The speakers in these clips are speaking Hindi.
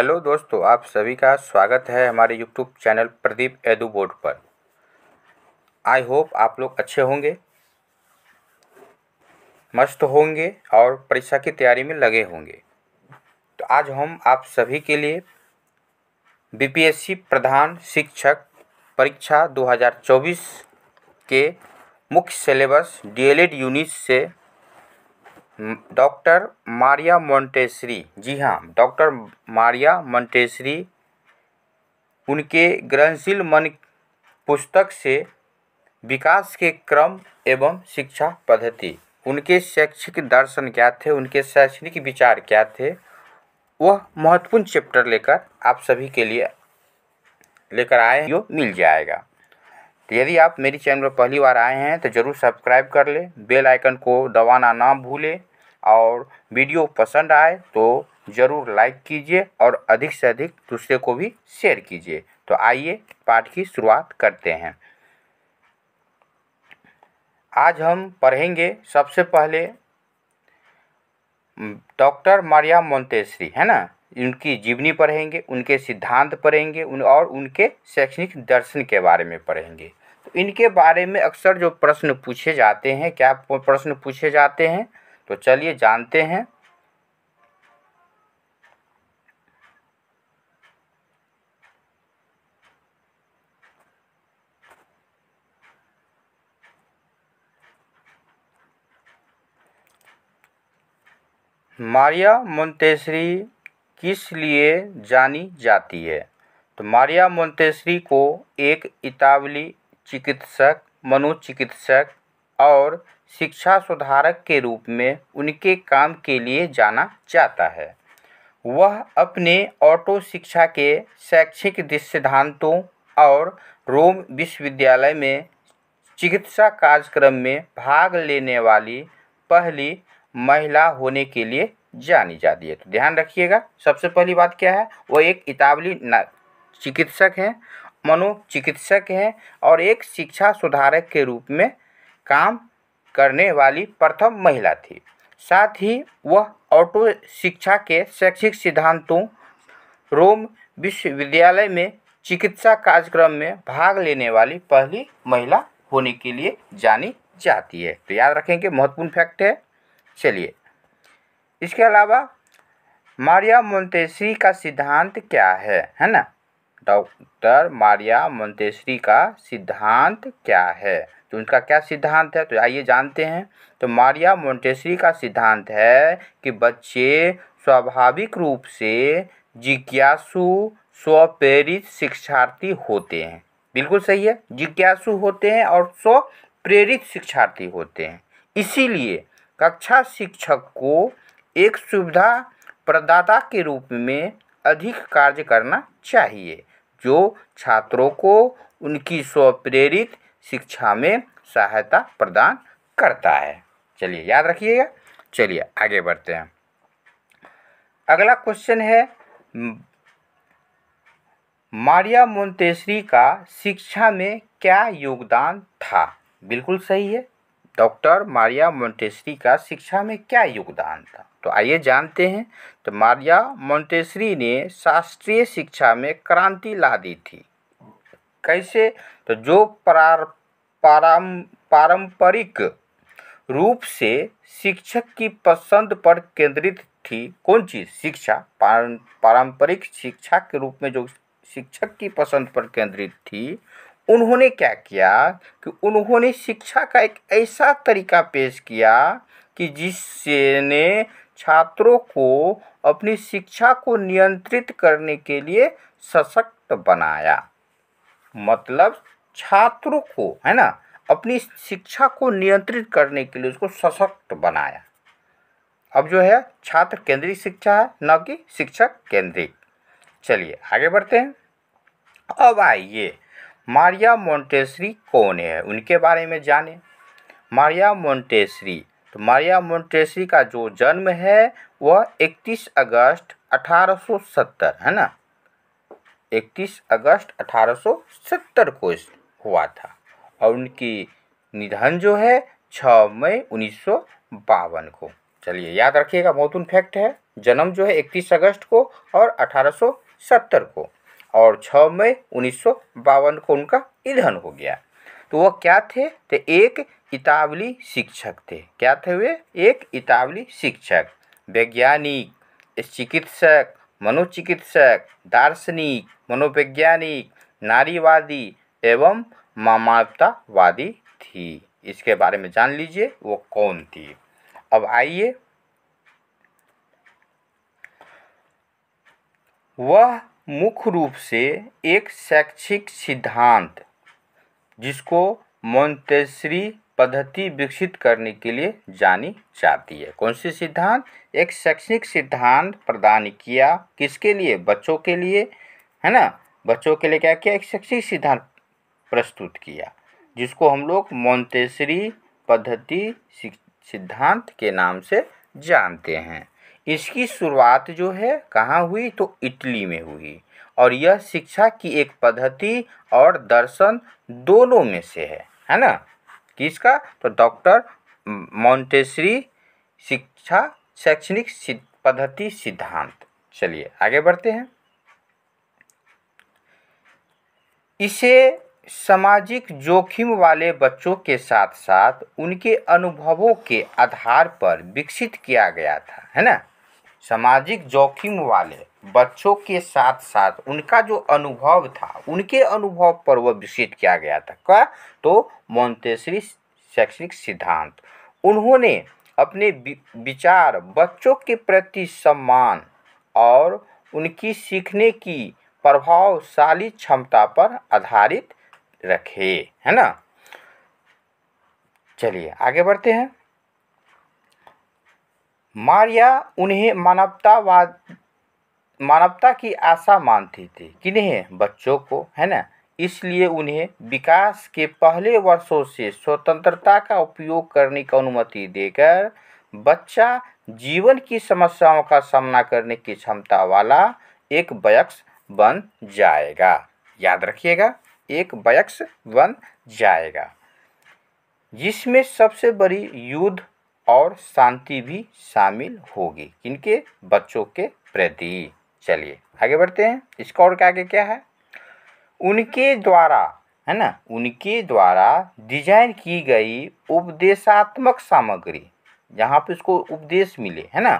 हेलो दोस्तों आप सभी का स्वागत है हमारे YouTube channel Pradeep edu board पर आई होप आप लोग अच्छे होंगे मस्त होंगे और परीक्षा की तैयारी में लगे होंगे तो आज हम आप सभी के लिए बीपीएससी प्रधान शिक्षक परीक्षा 2024 के मुख्य सिलेबस डीएलएड यूनिट से डॉक्टर मारिया मोंटेसरी जी हाँ डॉक्टर मारिया मोंटेसरी उनके ग्रहणशील मन पुस्तक से विकास के क्रम एवं शिक्षा पद्धति उनके शैक्षिक दर्शन क्या थे उनके शैक्षणिक विचार क्या थे वह महत्वपूर्ण चैप्टर लेकर आप सभी के लिए लेकर आए जो मिल जाएगा तो यदि आप मेरी चैनल पर पहली बार आए हैं तो ज़रूर सब्सक्राइब कर लें बेल आइकन को दबाना ना भूलें और वीडियो पसंद आए तो ज़रूर लाइक कीजिए और अधिक से अधिक दूसरे को भी शेयर कीजिए तो आइए पाठ की शुरुआत करते हैं आज हम पढ़ेंगे सबसे पहले डॉक्टर मारिया मोन्तेश्री है ना उनकी जीवनी पढ़ेंगे उनके सिद्धांत पढ़ेंगे उन और उनके शैक्षणिक दर्शन के बारे में पढ़ेंगे तो इनके बारे में अक्सर जो प्रश्न पूछे जाते हैं क्या प्रश्न पूछे जाते हैं तो चलिए जानते हैं मारिया मुंतेसरी किस लिए जानी जाती है तो मारिया मुंतेश्री को एक इतावली चिकित्सक मनोचिकित्सक और शिक्षा सुधारक के रूप में उनके काम के लिए जाना जाता है वह अपने ऑटो शिक्षा के शैक्षिक सिद्धांतों और रोम विश्वविद्यालय में चिकित्सा कार्यक्रम में भाग लेने वाली पहली महिला होने के लिए जानी जाती है तो ध्यान रखिएगा सबसे पहली बात क्या है वो एक इतावली चिकित्सक हैं मनोचिकित्सक हैं और एक शिक्षा सुधारक के रूप में काम करने वाली प्रथम महिला थी साथ ही वह ऑटो शिक्षा के शैक्षिक सिद्धांतों रोम विश्वविद्यालय में चिकित्सा कार्यक्रम में भाग लेने वाली पहली महिला होने के लिए जानी जाती है तो याद रखेंगे महत्वपूर्ण फैक्ट है चलिए इसके अलावा मारिया मोन्टेसरी का सिद्धांत क्या है है ना डॉक्टर मारिया मोन्टेसरी का सिद्धांत क्या है तो उनका क्या सिद्धांत है तो आइए जानते हैं तो मारिया मोन्टेसरी का सिद्धांत है कि बच्चे स्वाभाविक रूप से जिज्ञासु स्वप्रेरित शिक्षार्थी होते हैं बिल्कुल सही है जिज्ञासु होते हैं और स्वप्रेरित शिक्षार्थी होते हैं इसीलिए कक्षा शिक्षक को एक सुविधा प्रदाता के रूप में अधिक कार्य करना चाहिए जो छात्रों को उनकी स्वप्रेरित शिक्षा में सहायता प्रदान करता है चलिए याद रखिएगा चलिए आगे बढ़ते हैं अगला क्वेश्चन है मारिया मोन्तेसरी का शिक्षा में क्या योगदान था बिल्कुल सही है डॉक्टर मारिया मोन्टेसरी का शिक्षा में क्या योगदान था तो आइए जानते हैं तो मारिया मोन्टेसरी ने शास्त्रीय शिक्षा में क्रांति ला दी थी कैसे तो जो प्रार पारम पारंपरिक रूप से शिक्षक की पसंद पर केंद्रित थी कौन चीज़ शिक्षा पारंपरिक शिक्षा के रूप में जो शिक्षक की पसंद पर केंद्रित थी उन्होंने क्या किया कि उन्होंने शिक्षा का एक ऐसा तरीका पेश किया कि जिसने छात्रों को अपनी शिक्षा को नियंत्रित करने के लिए सशक्त बनाया मतलब छात्रों को है ना अपनी शिक्षा को नियंत्रित करने के लिए उसको सशक्त बनाया अब जो है छात्र केंद्रीय शिक्षा है न कि शिक्षक केंद्रित चलिए आगे बढ़ते हैं अब आइए मारिया मोंटेसरी कौन है उनके बारे में जानें मारिया मोंटेसरी तो मारिया मोंटेसरी का जो जन्म है वह 31 अगस्त 1870 है ना 31 अगस्त 1870 को हुआ था और उनकी निधन जो है 6 मई उन्नीस को चलिए याद रखिएगा बहुत फैक्ट है जन्म जो है 31 अगस्त को और 1870 को और 6 मई उन्नीस को उनका निधन हो गया तो वह क्या थे तो एक इतावली शिक्षक थे क्या थे वे एक इतावली शिक्षक वैज्ञानिक चिकित्सक मनोचिकित्सक दार्शनिक मनोवैज्ञानिक नारीवादी एवं मानवतावादी थी इसके बारे में जान लीजिए वो कौन थी अब आइए वह मुख्य रूप से एक शैक्षिक सिद्धांत जिसको मोन्टेसरी पद्धति विकसित करने के लिए जानी जाती है कौन सी सिद्धांत एक शैक्षणिक सिद्धांत प्रदान किया किसके लिए बच्चों के लिए है ना बच्चों के लिए क्या किया एक शैक्षणिक सिद्धांत प्रस्तुत किया जिसको हम लोग मोन्तेसरी पद्धति सिद्धांत के नाम से जानते हैं इसकी शुरुआत जो है कहाँ हुई तो इटली में हुई और यह शिक्षा की एक पद्धति और दर्शन दोनों में से है है ना किसका तो डॉक्टर मॉन्टेसरी शिक्षा शैक्षणिक पद्धति सिद्धांत चलिए आगे बढ़ते हैं इसे सामाजिक जोखिम वाले बच्चों के साथ साथ उनके अनुभवों के आधार पर विकसित किया गया था है ना सामाजिक जोखिम वाले बच्चों के साथ साथ उनका जो अनुभव था उनके अनुभव पर वह विकसित किया गया था क्या तो मोन्तेश्वरी शैक्षणिक सिद्धांत उन्होंने अपने विचार बच्चों के प्रति सम्मान और उनकी सीखने की प्रभावशाली क्षमता पर आधारित रखे है ना चलिए आगे बढ़ते हैं मारिया उन्हें मानवतावाद मानवता की आशा मानती थी किन्हें बच्चों को है ना इसलिए उन्हें विकास के पहले वर्षों से स्वतंत्रता का उपयोग करने की अनुमति देकर बच्चा जीवन की समस्याओं का सामना करने की क्षमता वाला एक वयक्स बन जाएगा याद रखिएगा एक वयक्स बन जाएगा जिसमें सबसे बड़ी युद्ध और शांति भी शामिल होगी इनके बच्चों के प्रति चलिए आगे बढ़ते हैं इसका और क्या क्या है उनके द्वारा है ना उनके द्वारा डिजाइन की गई उपदेशात्मक सामग्री जहाँ पे उसको उपदेश मिले है ना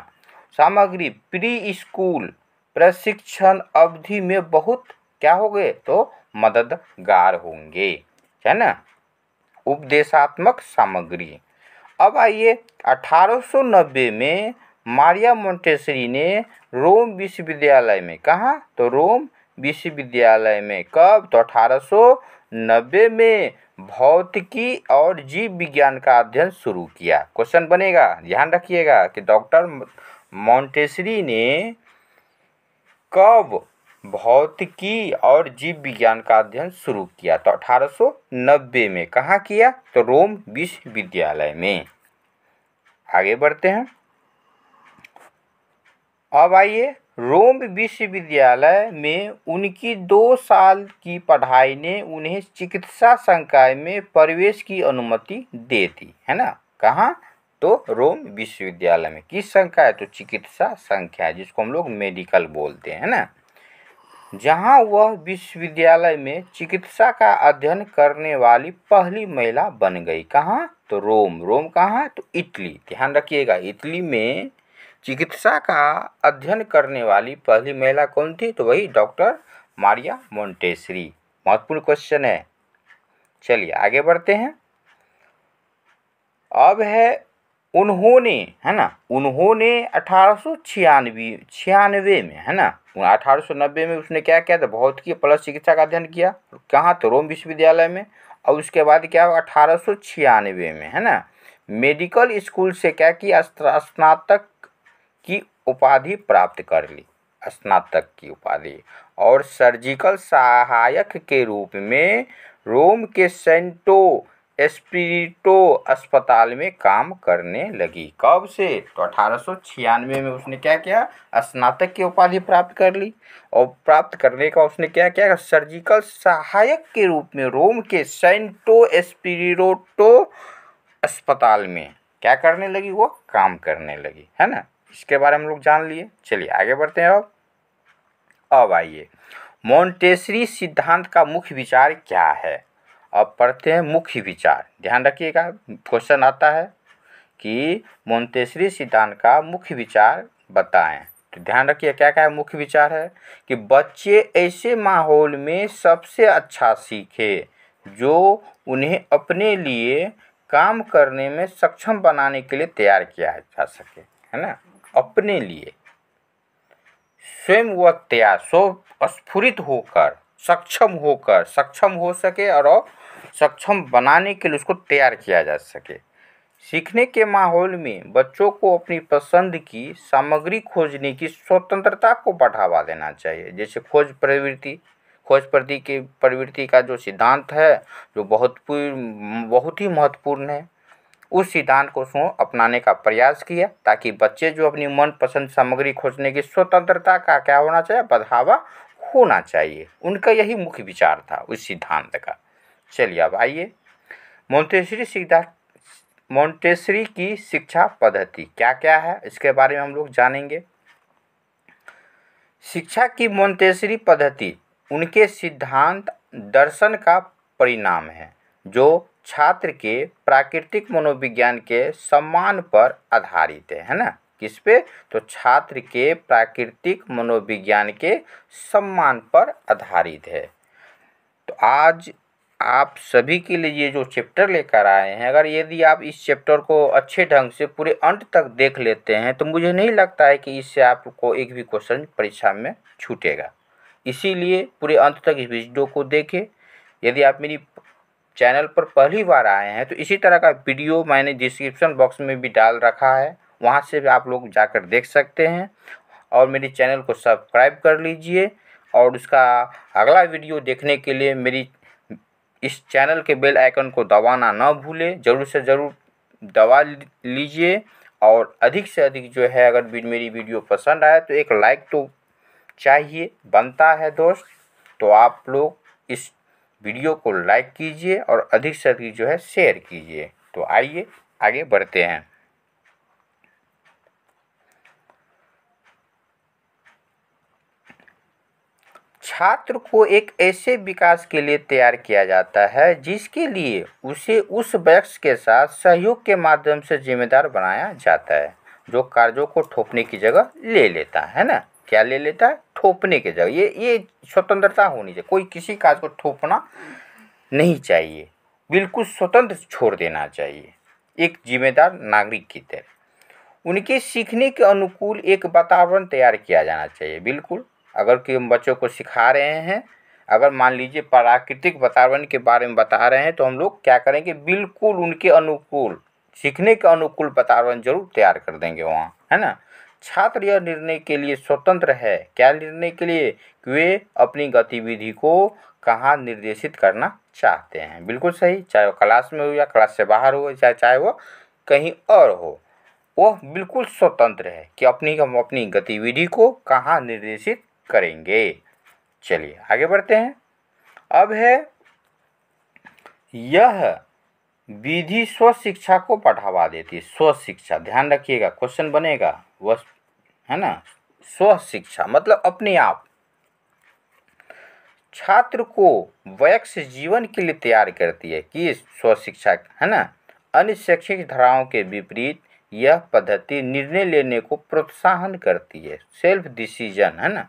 सामग्री प्री स्कूल प्रशिक्षण अवधि में बहुत क्या हो गए तो मददगार होंगे है ना उपदेशात्मक सामग्री अब आइए 1890 में मारिया मोन्टेसरी ने रोम विश्वविद्यालय में कहा तो रोम विश्वविद्यालय में कब तो अठारह में भौतिकी और जीव विज्ञान का अध्ययन शुरू किया क्वेश्चन बनेगा ध्यान रखिएगा कि डॉक्टर मोन्टेसरी ने कब भौतिकी और जीव विज्ञान का अध्ययन शुरू किया तो नब्बे में कहाँ किया तो रोम विश्वविद्यालय में आगे बढ़ते हैं अब आइए रोम विश्वविद्यालय में उनकी दो साल की पढ़ाई ने उन्हें चिकित्सा संकाय में प्रवेश की अनुमति दे दी है ना कहाँ तो रोम विश्वविद्यालय में किस संकाय तो चिकित्सा संख्या जिसको हम लोग मेडिकल बोलते हैं ना जहाँ वह विश्वविद्यालय में चिकित्सा का अध्ययन करने वाली पहली महिला बन गई कहाँ तो रोम रोम कहाँ तो इटली ध्यान रखिएगा इटली में चिकित्सा का अध्ययन करने वाली पहली महिला कौन थी तो वही डॉक्टर मारिया मोन्टेसरी महत्वपूर्ण क्वेश्चन है चलिए आगे बढ़ते हैं अब है उन्होंने है ना उन्होंने अठारह सौ छियानवे छियानवे में है ना अठारह सौ नब्बे में उसने क्या किया था की प्लस चिकित्सा का अध्ययन किया कहाँ तो रोम विश्वविद्यालय में और उसके बाद क्या हुआ अठारह सौ छियानवे में है ना मेडिकल स्कूल से क्या किया स्नातक की उपाधि प्राप्त कर ली स्नातक की उपाधि और सर्जिकल सहायक के रूप में रोम के सेंटो एस्पिरिटो अस्पताल में काम करने लगी कब से तो अठारह में उसने क्या किया स्नातक की उपाधि प्राप्त कर ली और प्राप्त करने का उसने क्या किया सर्जिकल सहायक के रूप में रोम के सेंटो एस्पिरिटो अस्पताल में क्या करने लगी वो काम करने लगी है ना इसके बारे में हम लोग जान लिए चलिए आगे बढ़ते हैं अब अब आइए मोन्टेसरी सिद्धांत का मुख्य विचार क्या है अब पढ़ते हैं मुख्य विचार ध्यान रखिएगा क्वेश्चन आता है कि मोन्टेसरी सिद्धांत का मुख्य विचार बताएं तो ध्यान रखिए क्या क्या है मुख्य विचार है कि बच्चे ऐसे माहौल में सबसे अच्छा सीखे जो उन्हें अपने लिए काम करने में सक्षम बनाने के लिए तैयार किया जा सके है ना अपने लिए स्वयं वह त्याग स्व स्फुरित होकर सक्षम होकर सक्षम हो सके और सक्षम बनाने के लिए उसको तैयार किया जा सके सीखने के माहौल में बच्चों को अपनी पसंद की सामग्री खोजने की स्वतंत्रता को बढ़ावा देना चाहिए जैसे खोज प्रवृत्ति खोज प्रति की प्रवृत्ति का जो सिद्धांत है जो बहुत बहुत ही महत्वपूर्ण है उस सिद्धांत को उसने अपनाने का प्रयास किया ताकि बच्चे जो अपनी मनपसंद सामग्री खोजने की स्वतंत्रता का क्या होना चाहिए बढ़ावा होना चाहिए उनका यही मुख्य विचार था उस सिद्धांत का चलिए अब आइए मोन्टेसरी सिद्धांत मोन्टेसरी की शिक्षा पद्धति क्या क्या है इसके बारे में हम लोग जानेंगे शिक्षा की मोन्टेसरी पद्धति उनके सिद्धांत दर्शन का परिणाम है जो छात्र के प्राकृतिक मनोविज्ञान के सम्मान पर आधारित है है ना किस पे तो छात्र के प्राकृतिक मनोविज्ञान के सम्मान पर आधारित है तो आज आप सभी के लिए ये जो चैप्टर लेकर आए हैं अगर यदि आप इस चैप्टर को अच्छे ढंग से पूरे अंत तक देख लेते हैं तो मुझे नहीं लगता है कि इससे आपको एक भी क्वेश्चन परीक्षा में छूटेगा इसीलिए पूरे अंत तक इस वीडियो को देखें यदि आप मेरी चैनल पर पहली बार आए हैं तो इसी तरह का वीडियो मैंने डिस्क्रिप्शन बॉक्स में भी डाल रखा है वहाँ से भी आप लोग जाकर देख सकते हैं और मेरे चैनल को सब्सक्राइब कर लीजिए और उसका अगला वीडियो देखने के लिए मेरी इस चैनल के बेल आइकन को दबाना ना भूलें ज़रूर से ज़रूर दबा लीजिए और अधिक से अधिक जो है अगर मेरी वीडियो पसंद आए तो एक लाइक तो चाहिए बनता है दोस्त तो आप लोग इस वीडियो को लाइक कीजिए और अधिक से अधिक जो है शेयर कीजिए तो आइए आगे बढ़ते हैं छात्र को एक ऐसे विकास के लिए तैयार किया जाता है जिसके लिए उसे उस वयस्क के साथ सहयोग के माध्यम से जिम्मेदार बनाया जाता है जो कार्यों को ठोकने की जगह ले लेता है ना क्या ले लेता है थोपने के जगह ये ये स्वतंत्रता होनी चाहिए कोई किसी काज को थोपना नहीं चाहिए बिल्कुल स्वतंत्र छोड़ देना चाहिए एक जिम्मेदार नागरिक की तरह उनके सीखने के अनुकूल एक वातावरण तैयार किया जाना चाहिए बिल्कुल अगर कि हम बच्चों को सिखा रहे हैं अगर मान लीजिए प्राकृतिक वातावरण के बारे में बता रहे हैं तो हम लोग क्या करेंगे बिल्कुल उनके अनुकूल सीखने के अनुकूल वातावरण जरूर तैयार कर देंगे वहाँ है ना छात्र यह निर्णय के लिए स्वतंत्र है क्या निर्णय के लिए कि वे अपनी गतिविधि को कहाँ निर्देशित करना चाहते हैं बिल्कुल सही चाहे वो क्लास में हो या क्लास से बाहर हो चाहे चाहे वो कहीं और हो वह बिल्कुल स्वतंत्र है कि अपनी हम अपनी गतिविधि को कहाँ निर्देशित करेंगे चलिए आगे बढ़ते हैं अब है यह विधि स्व शिक्षा को बढ़ावा देती है स्व शिक्षा ध्यान रखिएगा क्वेश्चन बनेगा वस्तु है ना स्व शिक्षा मतलब अपने आप छात्र को वैक्ष जीवन के लिए तैयार करती है कि स्व शिक्षा है ना अन्य शैक्षिक धाराओं के विपरीत यह पद्धति निर्णय लेने को प्रोत्साहन करती है सेल्फ डिसीजन है ना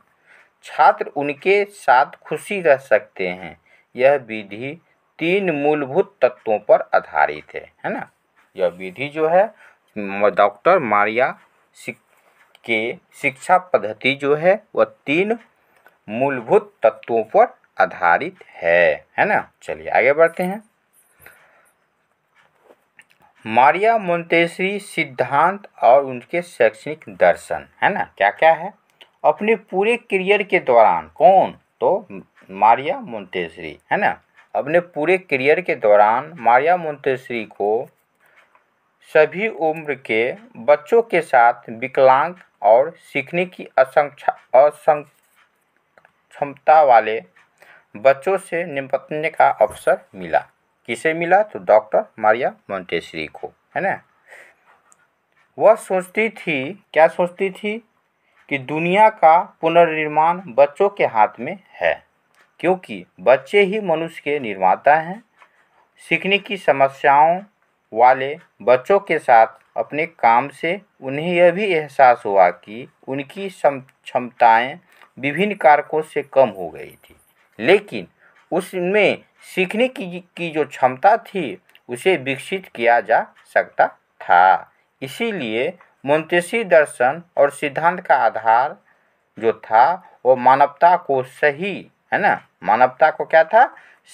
छात्र उनके साथ खुशी रह सकते हैं यह विधि तीन मूलभूत तत्वों पर आधारित है है ना यह विधि जो है डॉक्टर मारिया के शिक्षा पद्धति जो है वह तीन मूलभूत तत्वों पर आधारित है है ना चलिए आगे बढ़ते हैं मारिया मोन्तेसरी सिद्धांत और उनके शैक्षणिक दर्शन है ना क्या क्या है अपने पूरे करियर के दौरान कौन तो मारिया मोन्तेसरी है ना अपने पूरे करियर के दौरान मारिया मोन्तेसरी को सभी उम्र के बच्चों के साथ विकलांग और सीखने की क्षमता वाले बच्चों से निपटने का अवसर मिला किसे मिला तो डॉक्टर मारिया मोंटेसरी को है ना वह सोचती थी क्या सोचती थी कि दुनिया का पुनर्निर्माण बच्चों के हाथ में है क्योंकि बच्चे ही मनुष्य के निर्माता हैं सीखने की समस्याओं वाले बच्चों के साथ अपने काम से उन्हें यह भी एहसास हुआ कि उनकी क्षमताएँ विभिन्न कारकों से कम हो गई थी लेकिन उसमें सीखने की की जो क्षमता थी उसे विकसित किया जा सकता था इसीलिए मोन्तेसी दर्शन और सिद्धांत का आधार जो था वो मानवता को सही है ना मानवता को क्या था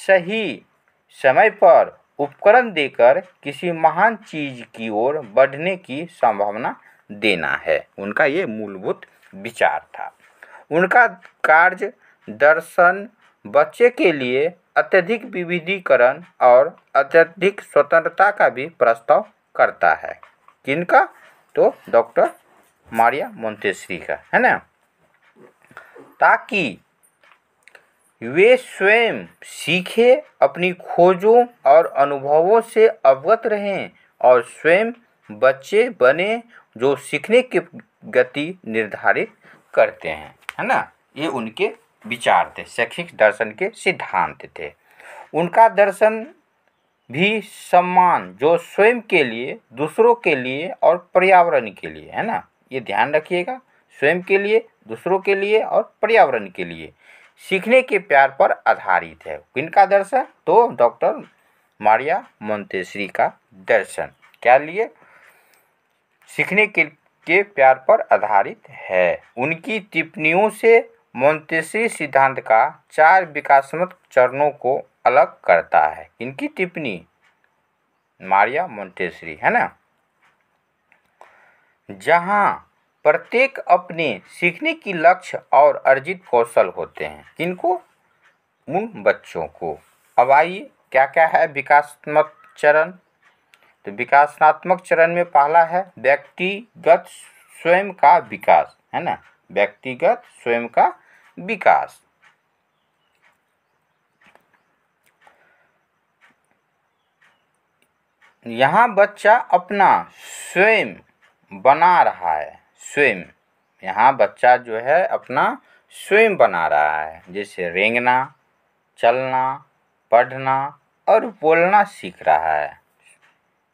सही समय पर उपकरण देकर किसी महान चीज की ओर बढ़ने की संभावना देना है उनका ये मूलभूत विचार था उनका कार्य दर्शन बच्चे के लिए अत्यधिक विविधीकरण और अत्यधिक स्वतंत्रता का भी प्रस्ताव करता है किनका तो डॉक्टर मारिया मोन्तेश्री का है ना ताकि वे स्वयं सीखें अपनी खोजों और अनुभवों से अवगत रहें और स्वयं बच्चे बने जो सीखने की गति निर्धारित करते हैं है ना ये उनके विचार थे शैक्षिक दर्शन के सिद्धांत थे उनका दर्शन भी सम्मान जो स्वयं के लिए दूसरों के लिए और पर्यावरण के लिए है ना ये ध्यान रखिएगा स्वयं के लिए दूसरों के लिए और पर्यावरण के लिए सीखने के प्यार पर आधारित है किनका दर्शन तो डॉक्टर मारिया मोन्तेश्वरी का दर्शन क्या लिए सीखने के, के प्यार पर आधारित है उनकी टिप्पणियों से मोन्तेसरी सिद्धांत का चार विकासमक चरणों को अलग करता है इनकी टिप्पणी मारिया मोन्तेश्वरी है ना जहाँ प्रत्येक अपने सीखने की लक्ष्य और अर्जित कौशल होते हैं किनको उन बच्चों को अब आइए क्या क्या है विकासात्मक चरण तो विकासनात्मक चरण में पहला है व्यक्तिगत स्वयं का विकास है ना व्यक्तिगत स्वयं का विकास यहाँ बच्चा अपना स्वयं बना रहा है स्वयं यहाँ बच्चा जो है अपना स्वयं बना रहा है जैसे रेंगना चलना पढ़ना और बोलना सीख रहा है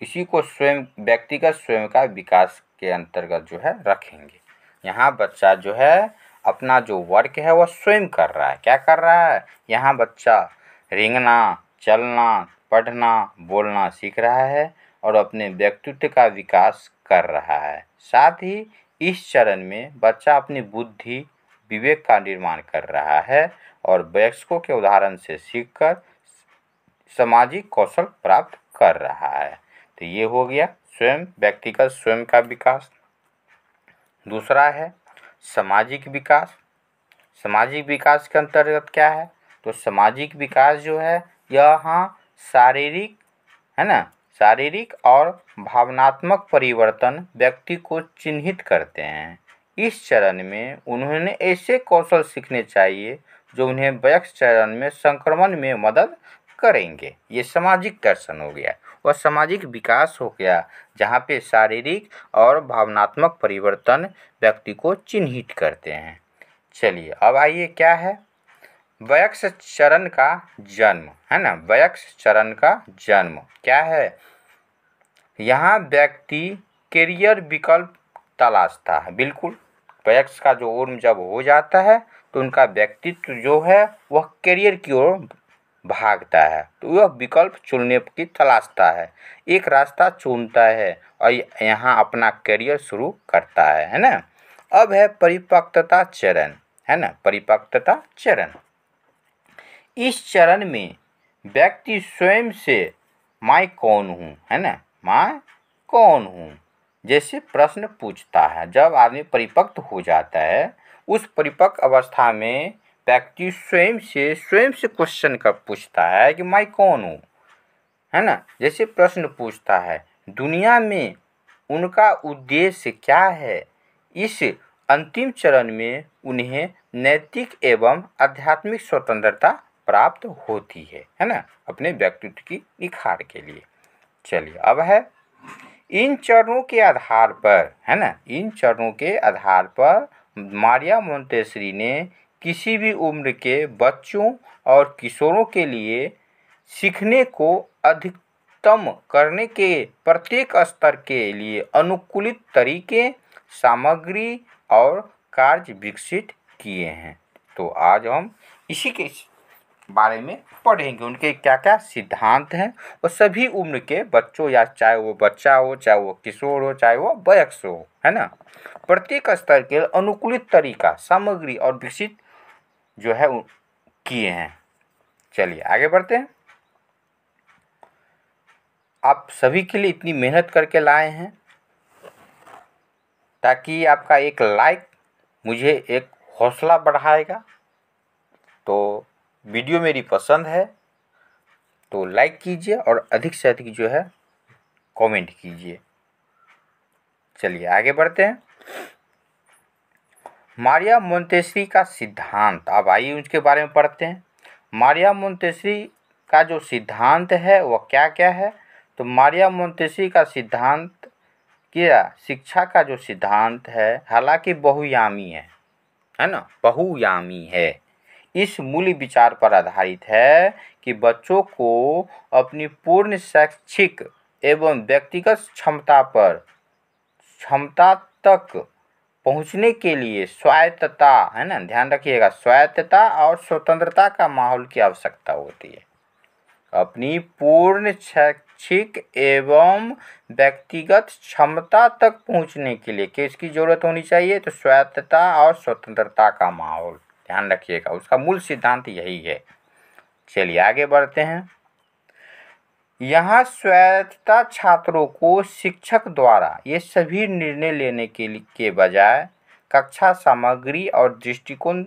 इसी को स्वयं व्यक्तिगत स्वयं का विकास के अंतर्गत जो है रखेंगे यहाँ बच्चा जो है अपना जो वर्क है वह स्वयं कर रहा है क्या कर रहा है यहाँ बच्चा रेंगना चलना पढ़ना बोलना सीख रहा है और अपने व्यक्तित्व का विकास कर रहा है साथ ही इस चरण में बच्चा अपनी बुद्धि विवेक का निर्माण कर रहा है और वयस्कों के उदाहरण से सीखकर सामाजिक कौशल प्राप्त कर रहा है तो ये हो गया स्वयं व्यक्तिगत स्वयं का विकास दूसरा है सामाजिक विकास सामाजिक विकास के अंतर्गत क्या है तो सामाजिक विकास जो है यह हाँ शारीरिक है ना शारीरिक और भावनात्मक परिवर्तन व्यक्ति को चिन्हित करते हैं इस चरण में उन्होंने ऐसे कौशल सीखने चाहिए जो उन्हें व्यक्त चरण में संक्रमण में मदद करेंगे ये सामाजिक दर्शन हो गया वह सामाजिक विकास हो गया जहाँ पे शारीरिक और भावनात्मक परिवर्तन व्यक्ति को चिन्हित करते हैं चलिए अब आइए क्या है वयक्ष चरण का जन्म है ना वयक्ष चरण का जन्म क्या है यहाँ व्यक्ति करियर विकल्प तलाशता है बिल्कुल वयक्ष का जो उर्म जब हो जाता है तो उनका व्यक्तित्व जो है वह करियर की ओर भागता है तो वह विकल्प चुनने की तलाशता है एक रास्ता चुनता है और यहाँ अपना करियर शुरू करता है है ना अब है परिपक्वता चरण है ना परिपक्वता चरण इस चरण में व्यक्ति स्वयं से मैं कौन हूँ है ना मैं कौन हूँ जैसे प्रश्न पूछता है जब आदमी परिपक्व हो जाता है उस परिपक्व अवस्था में व्यक्ति स्वयं से स्वयं से क्वेश्चन का पूछता है कि मैं कौन हूँ है ना जैसे प्रश्न पूछता है दुनिया में उनका उद्देश्य क्या है इस अंतिम चरण में उन्हें नैतिक एवं आध्यात्मिक स्वतंत्रता प्राप्त होती है है ना अपने व्यक्तित्व की निखार के लिए चलिए अब है इन चरणों के आधार पर है ना इन चरणों के आधार पर मारिया मोन्टेसरी ने किसी भी उम्र के बच्चों और किशोरों के लिए सीखने को अधिकतम करने के प्रत्येक स्तर के लिए अनुकूलित तरीके सामग्री और कार्य विकसित किए हैं तो आज हम इसी के बारे में पढ़ेंगे उनके क्या क्या सिद्धांत हैं और सभी उम्र के बच्चों या चाहे वो बच्चा हो चाहे वो किशोर हो चाहे वो वयस्क हो है ना प्रत्येक स्तर के अनुकूलित तरीका सामग्री और विकसित जो है किए हैं चलिए आगे बढ़ते हैं आप सभी के लिए इतनी मेहनत करके लाए हैं ताकि आपका एक लाइक मुझे एक हौसला बढ़ाएगा तो वीडियो मेरी पसंद है तो लाइक कीजिए और अधिक से अधिक जो है कमेंट कीजिए चलिए आगे बढ़ते हैं मारिया मोन्तेसरी का सिद्धांत अब आइए उसके बारे में पढ़ते हैं मारिया मोन्तेसरी का जो सिद्धांत है वह क्या क्या है तो मारिया मोन्तेसरी का सिद्धांत क्या शिक्षा का जो सिद्धांत है हालांकि बहुयामी है है ना बहुयामी है इस मूल विचार पर आधारित है कि बच्चों को अपनी पूर्ण शैक्षिक एवं व्यक्तिगत क्षमता पर क्षमता तक पहुंचने के लिए स्वायत्तता है ना ध्यान रखिएगा स्वायत्तता और स्वतंत्रता का माहौल की आवश्यकता होती है अपनी पूर्ण शैक्षिक एवं व्यक्तिगत क्षमता तक पहुंचने के लिए किसकी ज़रूरत होनी चाहिए तो स्वायत्तता और स्वतंत्रता का माहौल ध्यान रखिएगा उसका मूल सिद्धांत यही है चलिए आगे बढ़ते हैं यहाँ स्वायत्तता छात्रों को शिक्षक द्वारा ये सभी निर्णय लेने के के बजाय कक्षा सामग्री और दृष्टिकोण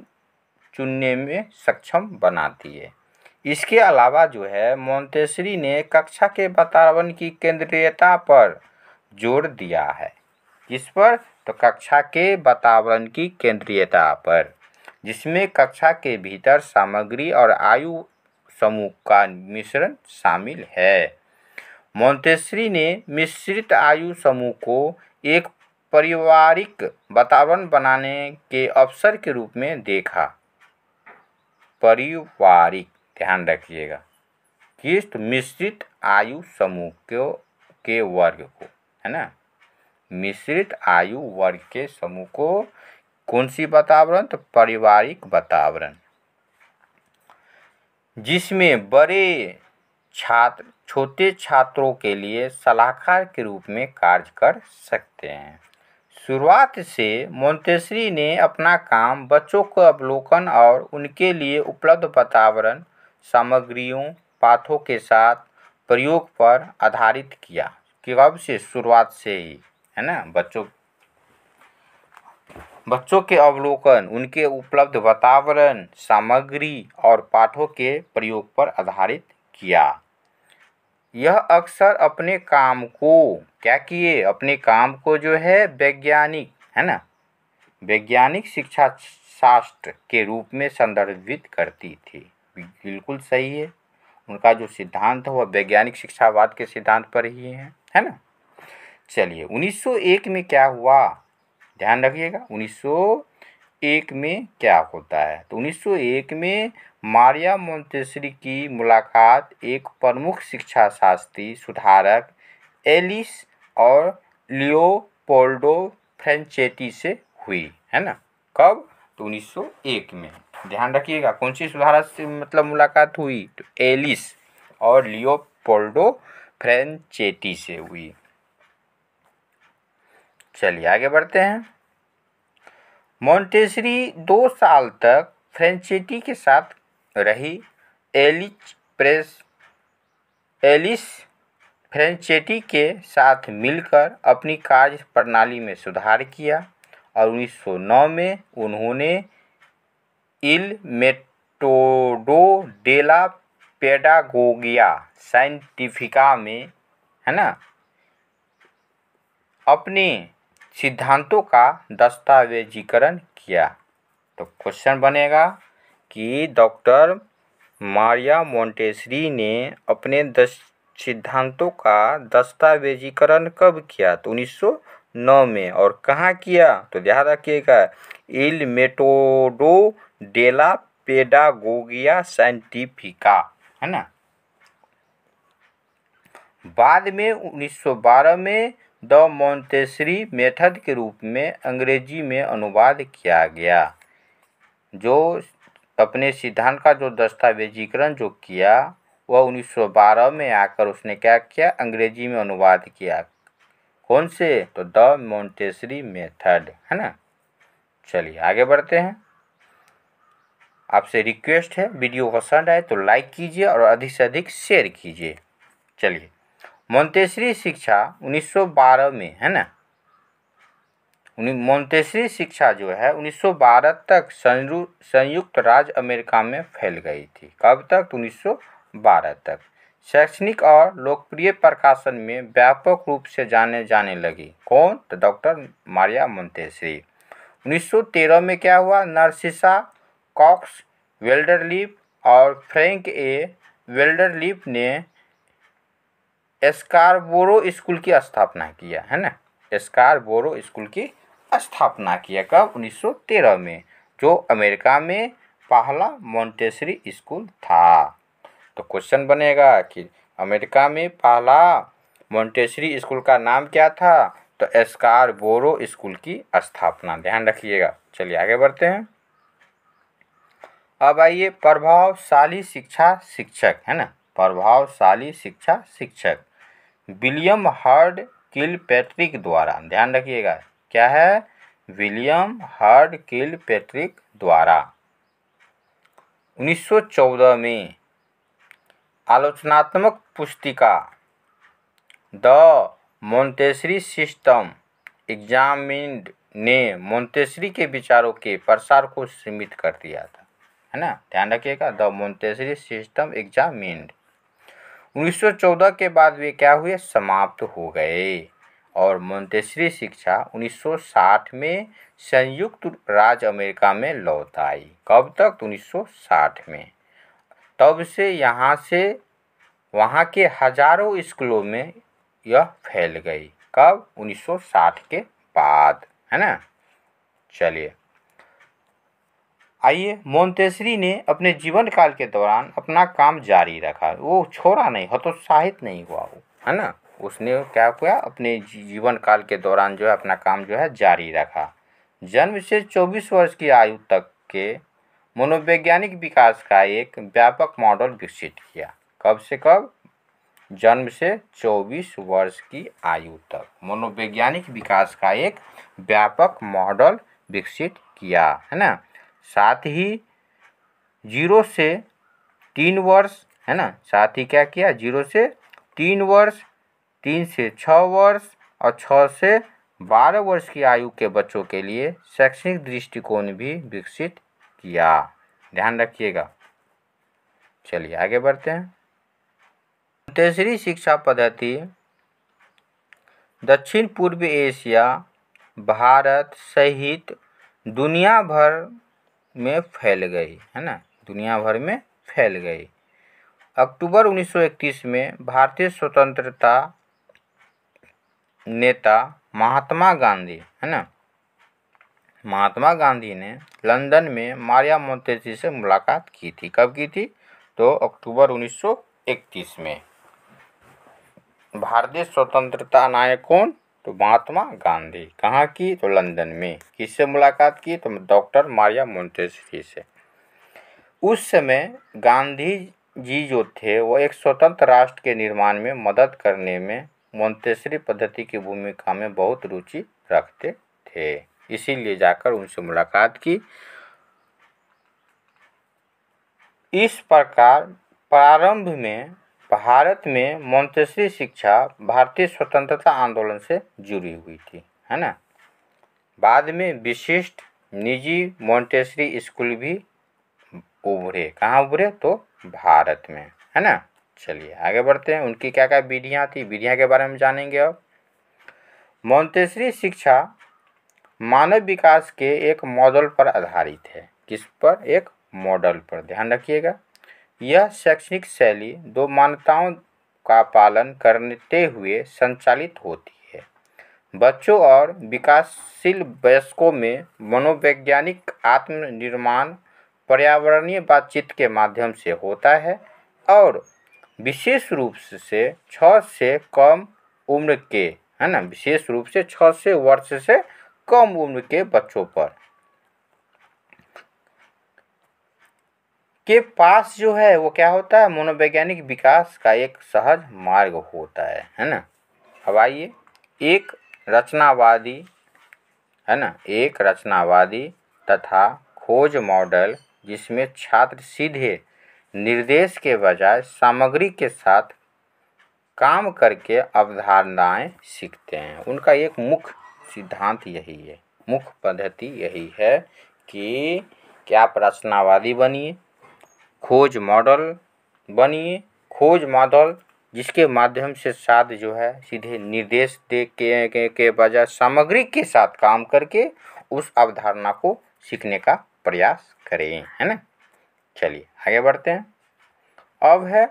चुनने में सक्षम बनाती है इसके अलावा जो है मोन्तेसरी ने कक्षा के वातावरण की केंद्रीयता पर जोर दिया है इस पर तो कक्षा के वातावरण की केंद्रीयता पर जिसमें कक्षा के भीतर सामग्री और आयु समूह का मिश्रण शामिल है मोन्तेसरी ने मिश्रित आयु समूह को एक पारिवारिक वातावरण बनाने के अवसर के रूप में देखा पारिवारिक ध्यान रखिएगा किस्त मिश्रित आयु समूह के के वर्ग को है ना मिश्रित आयु वर्ग के समूह को कौन सी वातावरण तो पारिवारिक वातावरण जिसमें बड़े छात्र छोटे छात्रों के लिए सलाहकार के रूप में कार्य कर सकते हैं शुरुआत से मोन्तेश्वरी ने अपना काम बच्चों को अवलोकन और उनके लिए उपलब्ध वातावरण सामग्रियों पाठों के साथ प्रयोग पर आधारित किया कि कब से शुरुआत से ही है ना बच्चों बच्चों के अवलोकन उनके उपलब्ध वातावरण सामग्री और पाठों के प्रयोग पर आधारित किया यह अक्सर अपने काम को क्या किए अपने काम को जो है वैज्ञानिक है ना वैज्ञानिक शिक्षा शास्त्र के रूप में संदर्भित करती थी बिल्कुल सही है उनका जो सिद्धांत है वह वैज्ञानिक शिक्षावाद के सिद्धांत पर ही है है ना चलिए 1901 में क्या हुआ ध्यान रखिएगा 1901 में क्या होता है तो 1901 में मारिया मोन्टेसरी की मुलाकात एक प्रमुख शिक्षा शास्त्री सुधारक एलिस और लियोपोल्डो फ्रेंचेटी से हुई है ना कब तो 1901 में ध्यान रखिएगा कौन सी सुधारक से मतलब मुलाकात हुई तो एलिस और लियोपोल्डो फ्रेंचेटी से हुई चलिए आगे बढ़ते हैं मोंटेसरी दो साल तक फ्रेंचेटी के साथ रही एलिच प्रेस एलिस फ्रेंचेटी के साथ मिलकर अपनी कार्य प्रणाली में सुधार किया और 1909 में उन्होंने इल मेटोडो डेला पेडागोगिया साइंटिफिका में है ना अपने सिद्धांतों का दस्तावेजीकरण किया तो क्वेश्चन बनेगा कि डॉक्टर मारिया मोंटेसरी ने अपने दस सिद्धांतों का दस्तावेजीकरण कब किया तो 1909 में और कहाँ किया तो ध्यान रखिएगा इल मेटोडो डेला पेडागोगिया साइंटिफिका है ना बाद में 1912 में द मोंटेसरी मेथड के रूप में अंग्रेजी में अनुवाद किया गया जो अपने सिद्धांत का जो दस्तावेजीकरण जो किया वह 1912 में आकर उसने क्या किया अंग्रेजी में अनुवाद किया कौन से तो द मोन्टेसरी मेथड है ना चलिए आगे बढ़ते हैं आपसे रिक्वेस्ट है वीडियो पसंद आए तो लाइक कीजिए और अधिक से अधिक शेयर कीजिए चलिए मोन्टेसरी शिक्षा 1912 में है ना मोन्टेसरी शिक्षा जो है 1912 तक संयुक्त राज्य अमेरिका में फैल गई थी कब तक 1912 तक शैक्षणिक और लोकप्रिय प्रकाशन में व्यापक रूप से जाने जाने लगी कौन तो डॉक्टर मारिया मोन्टेसरी 1913 में क्या हुआ नरसिसा कॉक्स वेल्डरलिप और फ्रैंक ए वेल्डरलिप ने एस्कारबोरो स्कूल की स्थापना किया है ना एस्कारबोरो स्कूल की स्थापना किया कब 1913 में जो अमेरिका में पहला मोन्टेसरी स्कूल था तो क्वेश्चन बनेगा कि अमेरिका में पहला मोन्टेसरी स्कूल का नाम क्या था तो एस्कार बोरो स्कूल की स्थापना ध्यान रखिएगा चलिए आगे बढ़ते हैं अब आइए प्रभावशाली शिक्षा शिक्षक है ना प्रभावशाली शिक्षा शिक्षक विलियम हार्ड किल पैट्रिक द्वारा ध्यान रखिएगा क्या है विलियम हार्ड किल पैट्रिक द्वारा 1914 में आलोचनात्मक पुस्तिका द मोन्टेसरी सिस्टम एग्जामिंड ने मोन्टेसरी के विचारों के प्रसार को सीमित कर दिया था है ना ध्यान रखिएगा द मोन्टेसरी सिस्टम एग्जामिन्ड 1914 के बाद वे क्या हुए समाप्त हो गए और मंतेश्वरी शिक्षा 1960 में संयुक्त राज्य अमेरिका में लौट आई कब तक 1960 में तब से यहाँ से वहाँ के हजारों स्कूलों में यह फैल गई कब 1960 के बाद है ना चलिए आइए मोंतेसरी ने अपने जीवन काल के दौरान अपना काम जारी रखा वो छोड़ा नहीं हतोत्साहित नहीं हुआ वो है ना उसने क्या किया अपने जीवन काल के दौरान जो है अपना काम जो है जारी रखा जन्म से 24 वर्ष की आयु तक के मनोवैज्ञानिक विकास का एक व्यापक मॉडल विकसित किया कब से कब जन्म से 24 वर्ष की आयु तक मनोवैज्ञानिक विकास का एक व्यापक मॉडल विकसित किया है ना साथ ही जीरो से तीन वर्ष है ना साथ ही क्या किया जीरो से तीन वर्ष तीन से छ वर्ष और छः से बारह वर्ष की आयु के बच्चों के लिए शैक्षणिक दृष्टिकोण भी विकसित किया ध्यान रखिएगा चलिए आगे बढ़ते हैं तेसरी शिक्षा पद्धति दक्षिण पूर्व एशिया भारत सहित दुनिया भर में फैल गई है ना दुनिया भर में फैल गई अक्टूबर 1931 में भारतीय स्वतंत्रता नेता महात्मा गांधी है ना महात्मा गांधी ने लंदन में मारिया मोतेजी से मुलाकात की थी कब की थी तो अक्टूबर 1931 में भारतीय स्वतंत्रता नायक कौन तो महात्मा गांधी कहाँ की तो लंदन में किससे मुलाकात की तो डॉक्टर मारिया मोन्टेसरी से उस समय गांधी जी जो थे वो एक स्वतंत्र राष्ट्र के निर्माण में मदद करने में मोन्तेसरी पद्धति की भूमिका में बहुत रुचि रखते थे इसीलिए जाकर उनसे मुलाकात की इस प्रकार प्रारंभ में भारत में मोंतेसरी शिक्षा भारतीय स्वतंत्रता आंदोलन से जुड़ी हुई थी है ना बाद में विशिष्ट निजी मोंटेसरी स्कूल भी उभरे कहाँ उभरे तो भारत में है ना चलिए आगे बढ़ते हैं उनकी क्या क्या विधियाँ थी विधियाँ के बारे में जानेंगे अब मोंतेसरी शिक्षा मानव विकास के एक मॉडल पर आधारित है किस पर एक मॉडल पर ध्यान रखिएगा यह शैक्षणिक शैली दो मान्यताओं का पालन करते हुए संचालित होती है बच्चों और विकासशील वयस्कों में मनोवैज्ञानिक आत्मनिर्माण पर्यावरणीय बातचीत के माध्यम से होता है और विशेष रूप से छः से कम उम्र के है ना विशेष रूप से छः से वर्ष से कम उम्र के बच्चों पर के पास जो है वो क्या होता है मनोवैज्ञानिक विकास का एक सहज मार्ग होता है है ना अब आइए एक रचनावादी है ना एक रचनावादी तथा खोज मॉडल जिसमें छात्र सीधे निर्देश के बजाय सामग्री के साथ काम करके अवधारणाएं सीखते हैं उनका एक मुख्य सिद्धांत यही है मुख्य पद्धति यही है कि, क्या आप रचनावादी बनिए खोज मॉडल बनिए खोज मॉडल जिसके माध्यम से साध जो है सीधे निर्देश दे के, के, के बजाय सामग्री के साथ काम करके उस अवधारणा को सीखने का प्रयास करें है ना चलिए आगे बढ़ते हैं अब है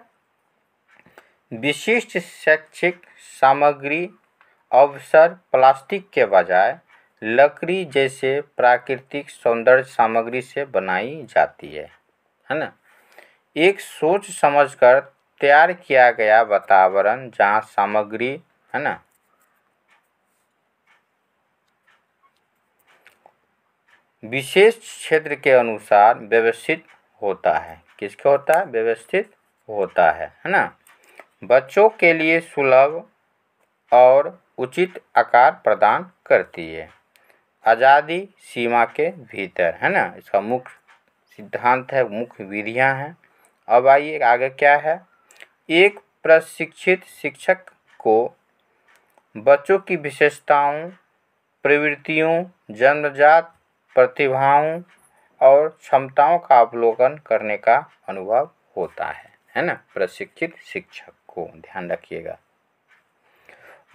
विशिष्ट शैक्षिक सामग्री अवसर प्लास्टिक के बजाय लकड़ी जैसे प्राकृतिक सौंदर्य सामग्री से बनाई जाती है है ना एक सोच समझकर तैयार किया गया वातावरण जहाँ सामग्री है ना विशेष क्षेत्र के अनुसार व्यवस्थित होता है किसके होता है व्यवस्थित होता है है ना बच्चों के लिए सुलभ और उचित आकार प्रदान करती है आज़ादी सीमा के भीतर है ना इसका मुख्य सिद्धांत है मुख्य विधियाँ हैं अब आइए आगे क्या है एक प्रशिक्षित शिक्षक को बच्चों की विशेषताओं प्रवृत्तियों जन्मजात प्रतिभाओं और क्षमताओं का अवलोकन करने का अनुभव होता है है ना प्रशिक्षित शिक्षक को ध्यान रखिएगा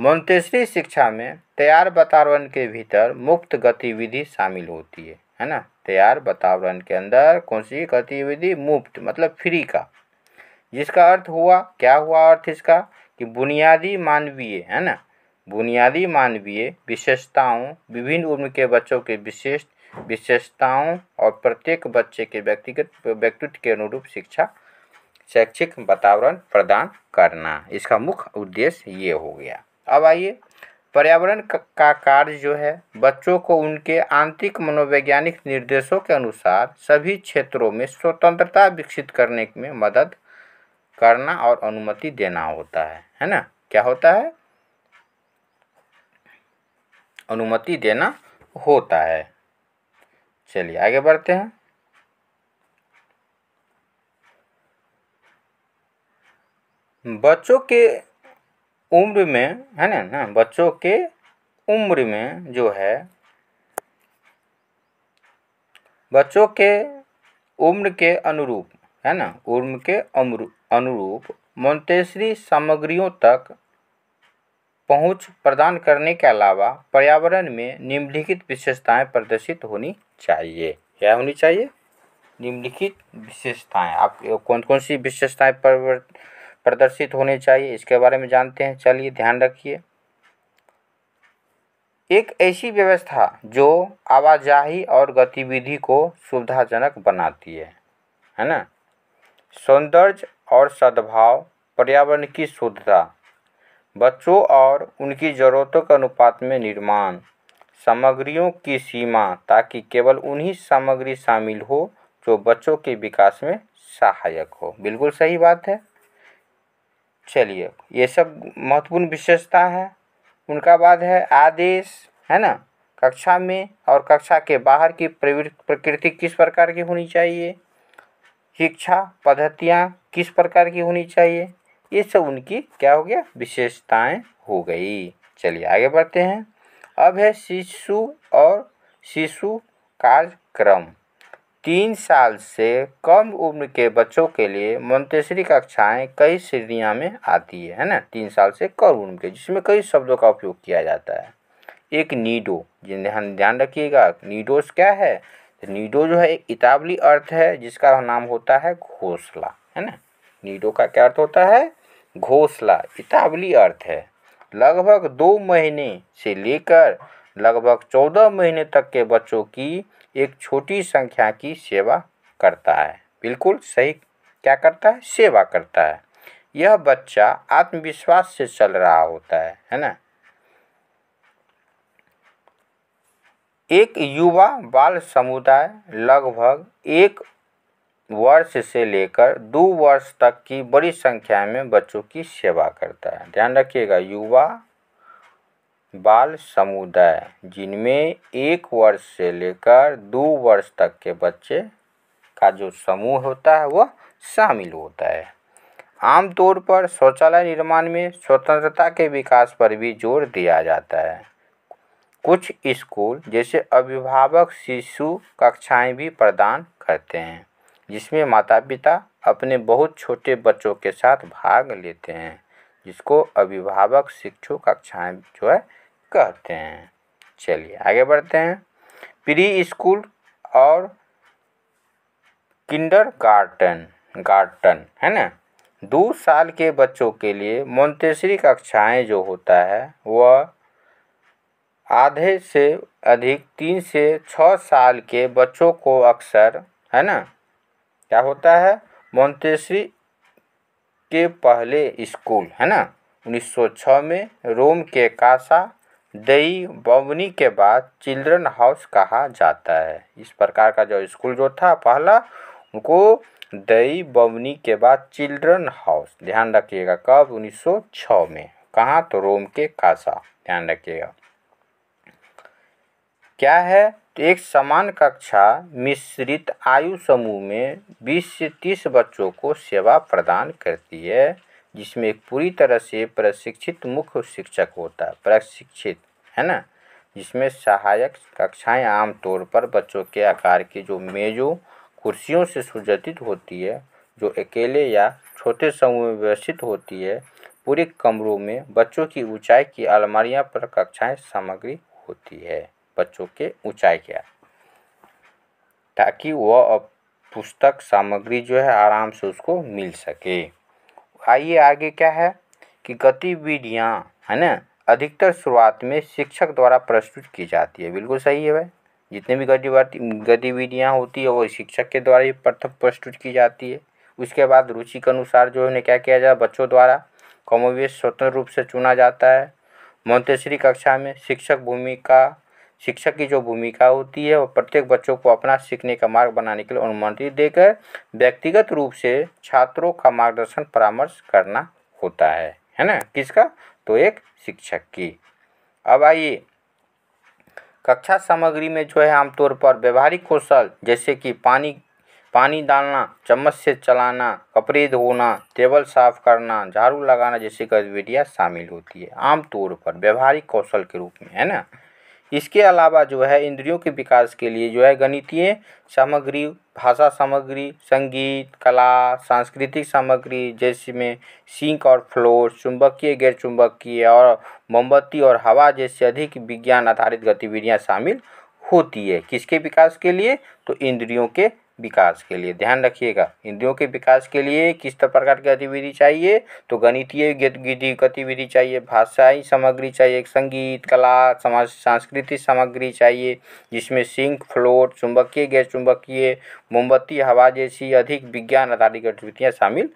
मोन्तेसरी शिक्षा में तैयार वातावरण के भीतर मुक्त गतिविधि शामिल होती है है ना तैयार वातावरण के अंदर कौन सी गतिविधि मुफ्त मतलब फ्री का जिसका अर्थ हुआ क्या हुआ अर्थ इसका कि बुनियादी मानवीय है ना बुनियादी मानवीय विशेषताओं विभिन्न उम्र के बच्चों के विशेष विशेषताओं और प्रत्येक बच्चे के व्यक्तिगत व्यक्तित्व के अनुरूप शिक्षा शैक्षिक वातावरण प्रदान करना इसका मुख्य उद्देश्य ये हो गया अब आइए पर्यावरण का कार्य जो है बच्चों को उनके आंतरिक मनोवैज्ञानिक निर्देशों के अनुसार सभी क्षेत्रों में स्वतंत्रता विकसित करने में मदद करना और अनुमति देना होता है है ना क्या होता है अनुमति देना होता है चलिए आगे बढ़ते हैं बच्चों के उम्र में है ना ना बच्चों के उम्र में जो है बच्चों के उम्र के अनुरूप है ना उम्र के अनुरूप मोन्टेसरी सामग्रियों तक पहुंच प्रदान करने के अलावा पर्यावरण में निम्नलिखित विशेषताएं प्रदर्शित होनी चाहिए क्या होनी चाहिए निम्नलिखित विशेषताएं आप कौन कौन सी विशेषताएं पर प्रदर्शित होने चाहिए इसके बारे में जानते हैं चलिए ध्यान रखिए एक ऐसी व्यवस्था जो आवाजाही और गतिविधि को सुविधाजनक बनाती है है ना सौंदर्य और सद्भाव पर्यावरण की शुद्धता बच्चों और उनकी ज़रूरतों के अनुपात में निर्माण सामग्रियों की सीमा ताकि केवल उन्हीं सामग्री शामिल हो जो बच्चों के विकास में सहायक हो बिल्कुल सही बात है चलिए ये सब महत्वपूर्ण विशेषता है उनका बाद है आदेश है ना कक्षा में और कक्षा के बाहर की प्रकृति किस प्रकार की होनी चाहिए शिक्षा पद्धतियाँ किस प्रकार की होनी चाहिए ये सब उनकी क्या हो गया विशेषताएं हो गई चलिए आगे बढ़ते हैं अब है शिशु और शिशु कार्यक्रम तीन साल से कम उम्र के बच्चों के लिए मंतेश्वरी कक्षाएँ कई श्रेणियाँ में आती है है ना तीन साल से कम उम्र के जिसमें कई शब्दों का उपयोग किया जाता है एक नीडो जिन्हें ध्यान रखिएगा नीडोस क्या है नीडो जो है एक इतावली अर्थ है जिसका नाम होता है घोसला है ना नीडो का क्या अर्थ होता है घोसला इतावली अर्थ है लगभग दो महीने से लेकर लगभग चौदह महीने तक के बच्चों की एक छोटी संख्या की सेवा करता है बिल्कुल सही क्या करता है सेवा करता है यह बच्चा आत्मविश्वास से चल रहा होता है है ना एक युवा बाल समुदाय लगभग एक वर्ष से लेकर दो वर्ष तक की बड़ी संख्या में बच्चों की सेवा करता है ध्यान रखिएगा युवा बाल समुदाय जिनमें एक वर्ष से लेकर दो वर्ष तक के बच्चे का जो समूह होता है वह शामिल होता है आमतौर पर शौचालय निर्माण में स्वतंत्रता के विकास पर भी जोर दिया जाता है कुछ स्कूल जैसे अभिभावक शिशु कक्षाएं भी प्रदान करते हैं जिसमें माता पिता अपने बहुत छोटे बच्चों के साथ भाग लेते हैं जिसको अभिभावक शिक्षु कक्षाएं जो है कहते हैं चलिए आगे बढ़ते हैं प्री स्कूल और किंडर गार्टन गार्टन है ना दो साल के बच्चों के लिए मोन्तेसरी कक्षाएं जो होता है वह आधे से अधिक तीन से छः साल के बच्चों को अक्सर है ना क्या होता है मोन्तेसरी के पहले स्कूल है ना 1906 में रोम के कासा दई बवनी के बाद चिल्ड्रन हाउस कहा जाता है इस प्रकार का जो स्कूल जो था पहला उनको दई बवनी के बाद चिल्ड्रन हाउस ध्यान रखिएगा कब 1906 में कहाँ तो रोम के कासा ध्यान रखिएगा क्या है तो एक समान कक्षा मिश्रित आयु समूह में 20 से 30 बच्चों को सेवा प्रदान करती है जिसमें एक पूरी तरह से प्रशिक्षित मुख्य शिक्षक होता है प्रशिक्षित है ना जिसमें सहायक कक्षाएं आमतौर पर बच्चों के आकार की जो मेज़ों कुर्सियों से सुजतित होती है जो अकेले या छोटे समूह में व्यवस्थित होती है पूरे कमरों में बच्चों की ऊंचाई की अलमारियां पर कक्षाएं सामग्री होती है बच्चों के ऊंचाई के ताकि वह पुस्तक सामग्री जो है आराम से उसको मिल सके आइए आगे क्या है कि गतिविधियाँ है ना अधिकतर शुरुआत में शिक्षक द्वारा प्रस्तुत की जाती है बिल्कुल सही है भाई जितने भी गतिवर्ति गतिविधियाँ होती है वो शिक्षक के द्वारा ही प्रथम प्रस्तुत की जाती है उसके बाद रुचि के अनुसार जो है क्या किया जाए बच्चों द्वारा कमोवेश स्वतंत्र रूप से चुना जाता है मोन्तेसरी कक्षा में शिक्षक भूमिका शिक्षक की जो भूमिका होती है वो प्रत्येक बच्चों को अपना सीखने का मार्ग बनाने के लिए अनुमति देकर व्यक्तिगत रूप से छात्रों का मार्गदर्शन परामर्श करना होता है है ना किसका तो एक शिक्षक की अब आइए कक्षा सामग्री में जो है आमतौर पर व्यवहारिक कौशल जैसे कि पानी पानी डालना चम्मच से चलाना कपड़े धोना टेबल साफ करना झाड़ू लगाना जैसी गतिविधियाँ शामिल होती है आमतौर पर व्यवहारिक कौशल के रूप में है ना इसके अलावा जो है इंद्रियों के विकास के लिए जो है गणितीय सामग्री भाषा सामग्री संगीत कला सांस्कृतिक सामग्री जैसे में सिंक और फ्लोर चुंबकीय गैर चुंबकीय और मोमबत्ती और हवा जैसे अधिक विज्ञान आधारित गतिविधियाँ शामिल होती है किसके विकास के लिए तो इंद्रियों के विकास के लिए ध्यान रखिएगा इंद्रियों के विकास के लिए किस प्रकार की गतिविधि चाहिए तो गणितीय गतिविधि गतिविधि चाहिए भाषाई सामग्री चाहिए संगीत कला समाज सांस्कृतिक सामग्री चाहिए जिसमें सिंक फ्लोट चुंबकीय गैर चुंबकीय मोमबत्ती हवा जैसी अधिक विज्ञान आधारित गतिविधियाँ शामिल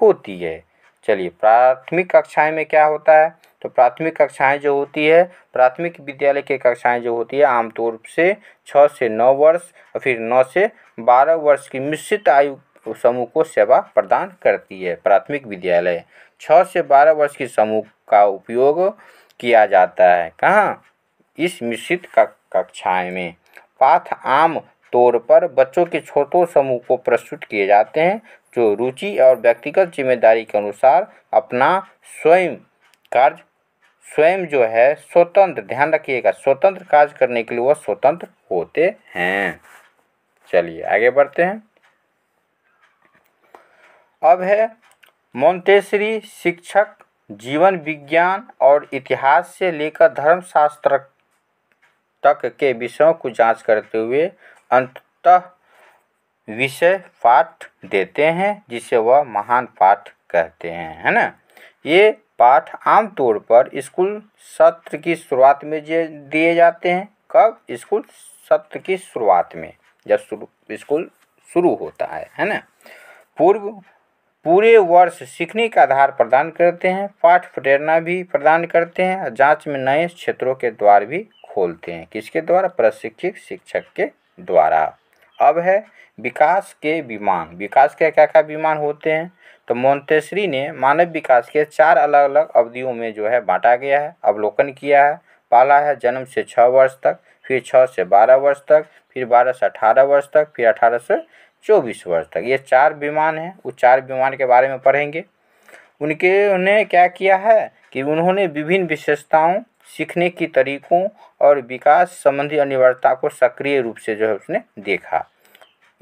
होती है चलिए प्राथमिक कक्षाएं में क्या होता है तो प्राथमिक कक्षाएं जो होती है प्राथमिक विद्यालय की कक्षाएं जो होती है आमतौर से छः से नौ वर्ष और फिर नौ से बारह वर्ष की मिश्रित आयु समूह को सेवा प्रदान करती है प्राथमिक विद्यालय छः से बारह वर्ष की समूह का उपयोग किया जाता है कहाँ इस मिश्रित कक्षाएँ में पाठ आम तौर पर बच्चों के छोटों समूह को प्रस्तुत किए जाते हैं जो रुचि और व्यक्तिगत जिम्मेदारी के अनुसार अपना स्वयं कार्य स्वयं जो है स्वतंत्र ध्यान रखिएगा स्वतंत्र कार्य करने के लिए वह स्वतंत्र होते हैं चलिए आगे बढ़ते हैं अब है मोन्टेसरी शिक्षक जीवन विज्ञान और इतिहास से लेकर धर्मशास्त्र तक के विषयों को जांच करते हुए अंततः विषय पाठ देते हैं जिसे वह महान पाठ कहते हैं है ना ये पाठ आम तौर पर स्कूल सत्र की शुरुआत में जे दिए जाते हैं कब स्कूल सत्र की शुरुआत में जब शुरू स्कूल शुरू होता है है ना पूर्व पूरे वर्ष सीखने का आधार प्रदान करते हैं पाठ प्रेरणा भी प्रदान करते हैं जांच में नए क्षेत्रों के द्वार भी खोलते हैं किसके द्वारा प्रशिक्षित शिक्षक के द्वारा अब है विकास के विमान विकास के क्या क्या विमान होते हैं तो मोन्तेसरी ने मानव विकास के चार अलग अलग अवधियों में जो है बांटा गया है अवलोकन किया है पहला है जन्म से छः वर्ष तक फिर छः से बारह वर्ष तक फिर बारह से अठारह वर्ष तक फिर अठारह से चौबीस वर्ष तक ये चार विमान हैं उस चार विमान के बारे में पढ़ेंगे उनके उन्हें क्या किया है कि उन्होंने विभिन्न विशेषताओं सीखने की तरीक़ों और विकास संबंधी अनिवार्यता को सक्रिय रूप से जो है उसने देखा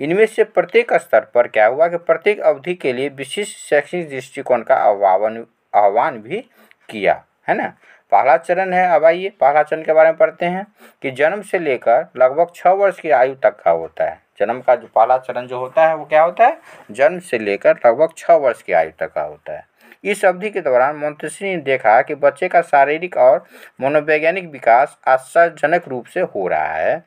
इनमें से प्रत्येक स्तर पर क्या हुआ कि प्रत्येक अवधि के लिए विशिष्ट शैक्षणिक दृष्टिकोण का आह्वान आह्वान भी किया है ना पहला चरण है अब आइए पहला चरण के बारे में पढ़ते हैं कि जन्म से लेकर लगभग छः वर्ष की आयु तक का होता है जन्म का जो पहला चरण जो होता है वो क्या होता है जन्म से लेकर लगभग छः वर्ष की आयु तक का होता है इस अवधि के दौरान मोंतेसरी ने देखा कि बच्चे का शारीरिक और मनोवैज्ञानिक विकास आश्चर्यजनक रूप से हो रहा है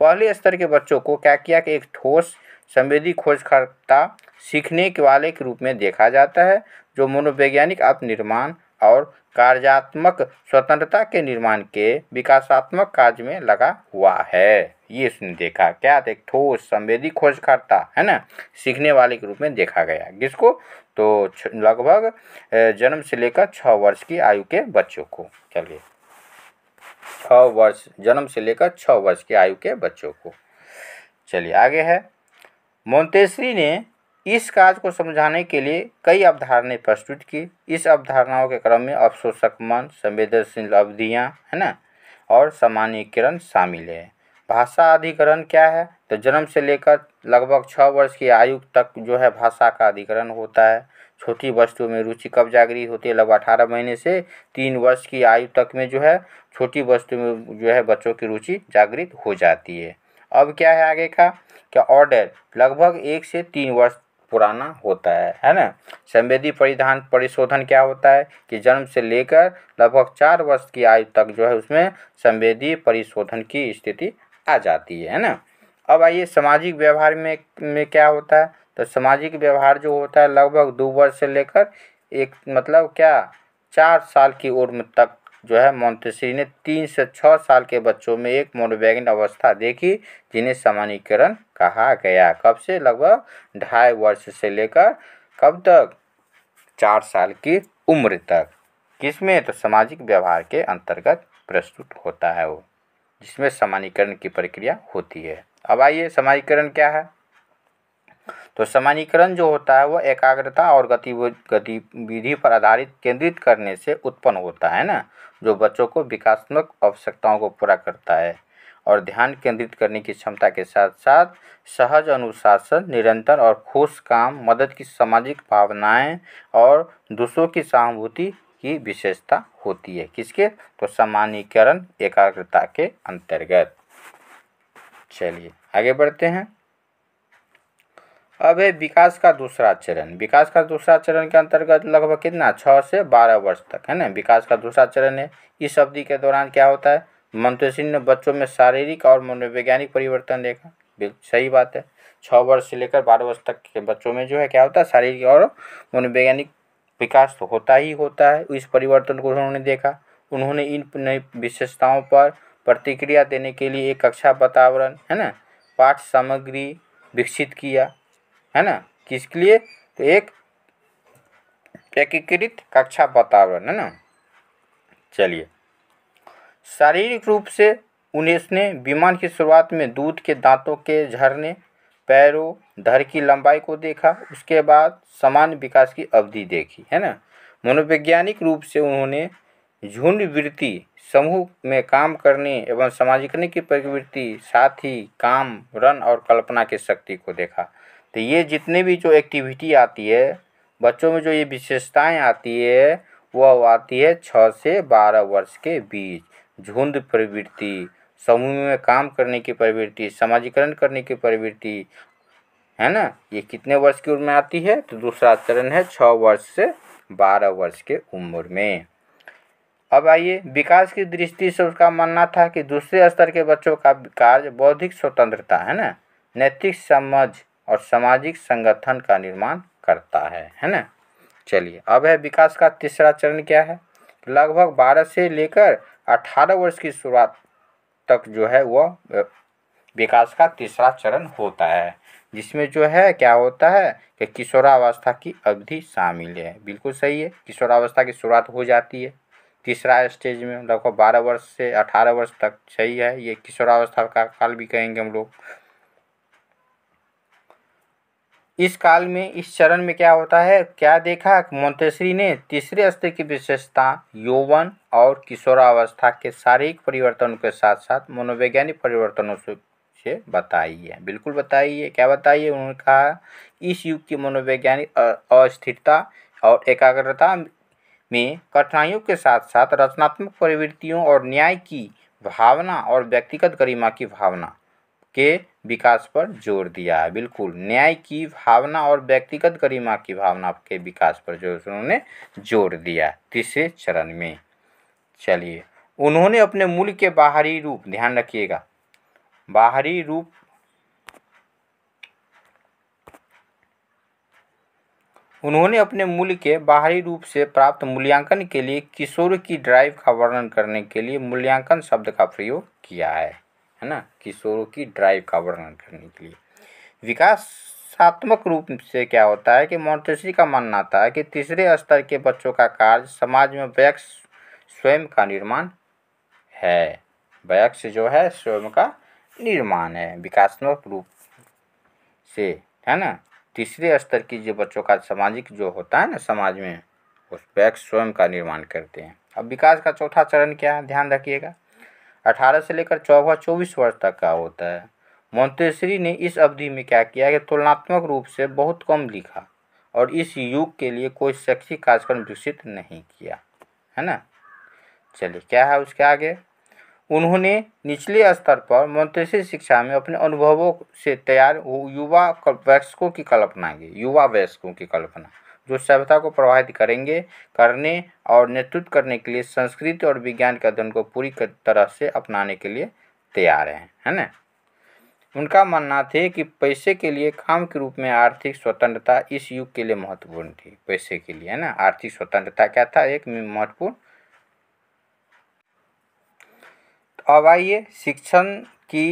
पहले स्तर के बच्चों को क्या किया कि एक ठोस संवेदी खोजकर्ता सीखने के वाले के रूप में देखा जाता है जो मनोवैज्ञानिक आत्मनिर्माण और कार्यात्मक स्वतंत्रता के निर्माण के विकासात्मक कार्य में लगा हुआ है ये उसने देखा क्या देख ठोस संवेदी खोज करता है ना सीखने वाले के रूप में देखा गया किसको तो लगभग जन्म से लेकर छः वर्ष की आयु के बच्चों को चलिए छ वर्ष जन्म से लेकर छः वर्ष की आयु के बच्चों को चलिए आगे है मोन्तेश्वरी ने इस कार्य को समझाने के लिए कई अवधारणाएं प्रस्तुत की इस अवधारणाओं के क्रम में अवशोषक मन संवेदनशील अवधियाँ है ना और सामान्यकरण शामिल है भाषा अधिकरण क्या है तो जन्म से लेकर लगभग छः वर्ष की आयु तक जो है भाषा का अधिकरण होता है छोटी वस्तु में रुचि कब जागृत होती है लगभग अठारह महीने से तीन वर्ष की आयु तक में जो है छोटी वस्तु में जो है बच्चों की रुचि जागृत हो जाती है अब क्या है आगे का क्या ऑर्डर लगभग एक से तीन वर्ष पुराना होता है है ना संवेदी परिधान परिशोधन क्या होता है कि जन्म से लेकर लगभग चार वर्ष की आयु तक जो है उसमें संवेदी परिशोधन की स्थिति आ जाती है ना अब आइए सामाजिक व्यवहार में में क्या होता है तो सामाजिक व्यवहार जो होता है लगभग दो वर्ष से लेकर एक मतलब क्या चार साल की उम्र तक जो है मोन्टेसरी ने तीन से छः साल के बच्चों में एक मोनोवैगिन अवस्था देखी जिन्हें सामान्यकरण कहा गया कब से लगभग ढाई वर्ष से लेकर कब तक चार साल की उम्र तक किसमें तो सामाजिक व्यवहार के अंतर्गत प्रस्तुत होता है वो जिसमें समानीकरण की प्रक्रिया होती है अब आइए समानीकरण क्या है तो समानीकरण जो होता है वह एकाग्रता और गति गतिविधि पर आधारित केंद्रित करने से उत्पन्न होता है ना जो बच्चों को विकासात्मक आवश्यकताओं को पूरा करता है और ध्यान केंद्रित करने की क्षमता के साथ साथ सहज अनुशासन निरंतर और खुश काम मदद की सामाजिक भावनाएं और दूसरों की सहानुभूति की विशेषता होती है किसके तो सामान्यकरण एकाग्रता के अंतर्गत चलिए आगे बढ़ते हैं अब है विकास का दूसरा चरण विकास का दूसरा चरण के अंतर्गत लगभग कितना छः से बारह वर्ष तक है ना विकास का दूसरा चरण है इस अवधि के दौरान क्या होता है मंत्री ने बच्चों में शारीरिक और मनोवैज्ञानिक परिवर्तन देखा सही बात है छः वर्ष से लेकर बारह वर्ष तक के बच्चों में जो है क्या होता है शारीरिक और मनोवैज्ञानिक विकास तो होता ही होता है इस परिवर्तन को उन्होंने देखा उन्होंने इन नई विशेषताओं पर प्रतिक्रिया देने के लिए एक कक्षा वातावरण है ना पाठ सामग्री विकसित किया है ना किसके लिए तो एक एकीकृत कक्षा वातावरण है ना चलिए शारीरिक रूप से उन्हें उसने विमान की शुरुआत में दूध के दांतों के झरने पैरों धर की लंबाई को देखा उसके बाद सामान्य विकास की अवधि देखी है ना मनोवैज्ञानिक रूप से उन्होंने झुंड वृत्ति समूह में काम करने एवं समाजीकरण की प्रवृत्ति साथ ही काम रन और कल्पना की शक्ति को देखा तो ये जितने भी जो एक्टिविटी आती है बच्चों में जो ये विशेषताएं आती है वह आती है छः से बारह वर्ष के बीच झुंड प्रवृत्ति समूह में काम करने की प्रवृत्ति समाजीकरण करने की प्रवृत्ति है ना ये कितने वर्ष की उम्र में आती है तो दूसरा चरण है छः वर्ष से बारह वर्ष के उम्र में अब आइए विकास की दृष्टि से उसका मानना था कि दूसरे स्तर के बच्चों का कार्य बौद्धिक स्वतंत्रता है ना नैतिक समझ और सामाजिक संगठन का निर्माण करता है है ना चलिए अब है विकास का तीसरा चरण क्या है लगभग 12 से लेकर 18 वर्ष की शुरुआत तक जो है वह विकास का तीसरा चरण होता है जिसमें जो है क्या होता है कि किशोरावस्था की अवधि शामिल है बिल्कुल सही है किशोरावस्था की शुरुआत हो जाती है तीसरा स्टेज में लगभग बारह वर्ष से अठारह वर्ष तक सही है ये किशोरावस्था का काल भी कहेंगे हम लोग इस काल में इस चरण में क्या होता है क्या देखा मोन्तेसरी ने तीसरे स्तर की विशेषता यौवन और किशोरावस्था के शारीरिक परिवर्तनों के साथ साथ मनोवैज्ञानिक परिवर्तनों से बताई है बिल्कुल बताई है क्या बताई है उन्होंने कहा इस युग की मनोवैज्ञानिक अस्थिरता और एकाग्रता में कठिनाइयों के साथ साथ रचनात्मक प्रवृत्तियों और न्याय की भावना और व्यक्तिगत गरिमा की भावना के विकास पर जोर दिया है बिल्कुल न्याय की भावना और व्यक्तिगत गरिमा की भावना के विकास पर जो उन्होंने जोर दिया तीसरे चरण में चलिए उन्होंने अपने मूल के बाहरी रूप ध्यान रखिएगा बाहरी रूप उन्होंने अपने मूल्य के बाहरी रूप से प्राप्त मूल्यांकन के लिए किशोर की ड्राइव का वर्णन करने के लिए मूल्यांकन शब्द का प्रयोग किया है है ना किशोरों की ड्राइव का वर्णन करने के लिए विकासात्मक रूप से क्या होता है कि मॉन्टेसरी का मानना था कि तीसरे स्तर के बच्चों का कार्य समाज में वैक्स स्वयं का निर्माण है वैक्स जो है स्वयं का निर्माण है विकासात्मक रूप से है ना तीसरे स्तर की जो बच्चों का सामाजिक जो होता है ना समाज में उस वैक्स स्वयं का निर्माण करते हैं अब विकास का चौथा चरण क्या है ध्यान रखिएगा अठारह से लेकर चौबा चौबीस वर्ष तक का होता है मोन्तेसरी ने इस अवधि में क्या किया कि तुलनात्मक रूप से बहुत कम लिखा और इस युग के लिए कोई शैक्षिक कार्यक्रम विकसित नहीं किया है ना चलिए क्या है उसके आगे उन्होंने निचले स्तर पर मोन्तेसरी शिक्षा में अपने अनुभवों से तैयार युवा वयस्कों की कल्पना की युवा वयस्कों की कल्पना जो सभ्यता को प्रभावित करेंगे करने और नेतृत्व करने के लिए संस्कृति और विज्ञान के अध्ययन को पूरी तरह से अपनाने के लिए तैयार हैं है ना उनका मानना थे कि पैसे के लिए काम के रूप में आर्थिक स्वतंत्रता इस युग के लिए महत्वपूर्ण थी पैसे के लिए है ना आर्थिक स्वतंत्रता क्या था एक महत्वपूर्ण तो अब आइए शिक्षण की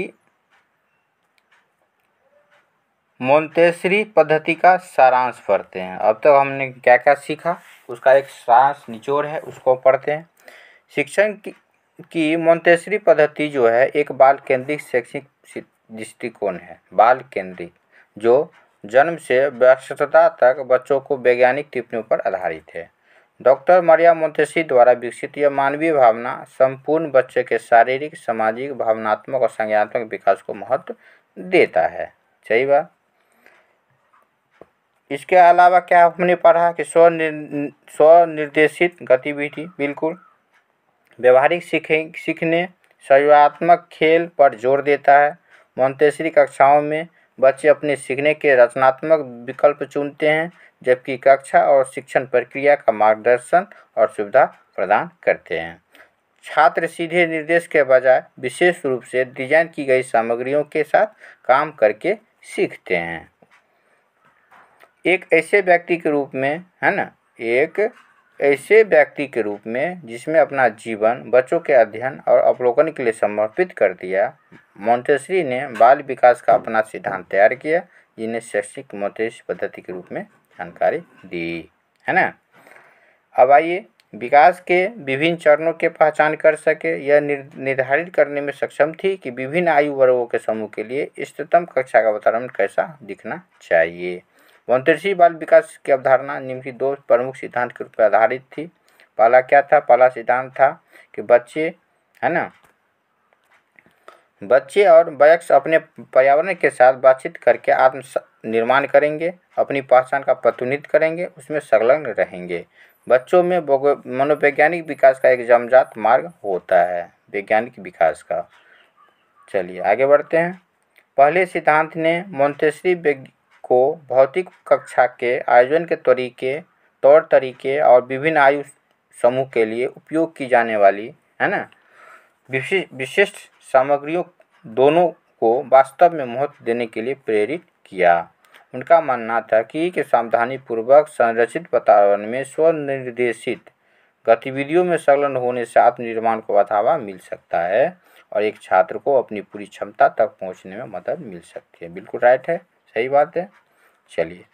मोन्तेसरी पद्धति का सारांश पढ़ते हैं अब तक तो हमने क्या क्या सीखा उसका एक सारांश निचोड़ है उसको पढ़ते हैं शिक्षण की, मोन्तेसरी पद्धति जो है एक बाल केंद्रित शैक्षिक दृष्टिकोण है बाल केंद्रित जो जन्म से व्यस्तता तक बच्चों को वैज्ञानिक टिप्पणियों पर आधारित है डॉक्टर मरिया मोंतेसी द्वारा विकसित यह मानवीय भावना संपूर्ण बच्चे के शारीरिक सामाजिक भावनात्मक और संज्ञात्मक विकास को महत्व देता है सही बात इसके अलावा क्या हमने पढ़ा कि स्वनिर् स्वनिर्देशित गतिविधि बिल्कुल व्यवहारिक सीखे सीखने सहयोगात्मक खेल पर जोर देता है मंतेश्वरी कक्षाओं में बच्चे अपने सीखने के रचनात्मक विकल्प चुनते हैं जबकि कक्षा और शिक्षण प्रक्रिया का मार्गदर्शन और सुविधा प्रदान करते हैं छात्र सीधे निर्देश के बजाय विशेष रूप से डिजाइन की गई सामग्रियों के साथ काम करके सीखते हैं एक ऐसे व्यक्ति के रूप में है ना एक ऐसे व्यक्ति के रूप में जिसमें अपना जीवन बच्चों के अध्ययन और अवलोकन के लिए समर्पित कर दिया मोन्टेसरी ने बाल विकास का अपना सिद्धांत तैयार किया जिन्हें शैक्षिक मोन्टेसरी पद्धति के रूप में जानकारी दी है ना अब आइए विकास के विभिन्न चरणों के पहचान कर सके यह निर्धारित करने में सक्षम थी कि विभिन्न आयु वर्गों के समूह के लिए इष्टतम कक्षा का वातावरण कैसा दिखना चाहिए मंत्री बाल विकास की अवधारणा निम्नलिखित दो प्रमुख सिद्धांत के रूप में आधारित थी पहला क्या था पहला सिद्धांत था कि बच्चे है ना बच्चे और वयस्क अपने पर्यावरण के साथ बातचीत करके आत्म निर्माण करेंगे अपनी पहचान का प्रतिनिधित्व करेंगे उसमें संलग्न रहेंगे बच्चों में मनोवैज्ञानिक विकास का एक जमजात मार्ग होता है वैज्ञानिक विकास का चलिए आगे बढ़ते हैं पहले सिद्धांत ने मोन्टेसरी को भौतिक कक्षा के आयोजन के तरीके तौर तरीके और विभिन्न आयु समूह के लिए उपयोग की जाने वाली है ना विशिष्ट सामग्रियों दोनों को वास्तव में महत्व देने के लिए प्रेरित किया उनका मानना था कि सावधानी पूर्वक संरचित वातावरण में स्वनिर्देशित गतिविधियों में संलग्न होने से आत्मनिर्माण को बढ़ावा मिल सकता है और एक छात्र को अपनी पूरी क्षमता तक पहुंचने में मदद मिल सकती है बिल्कुल राइट है सही बात है चलिए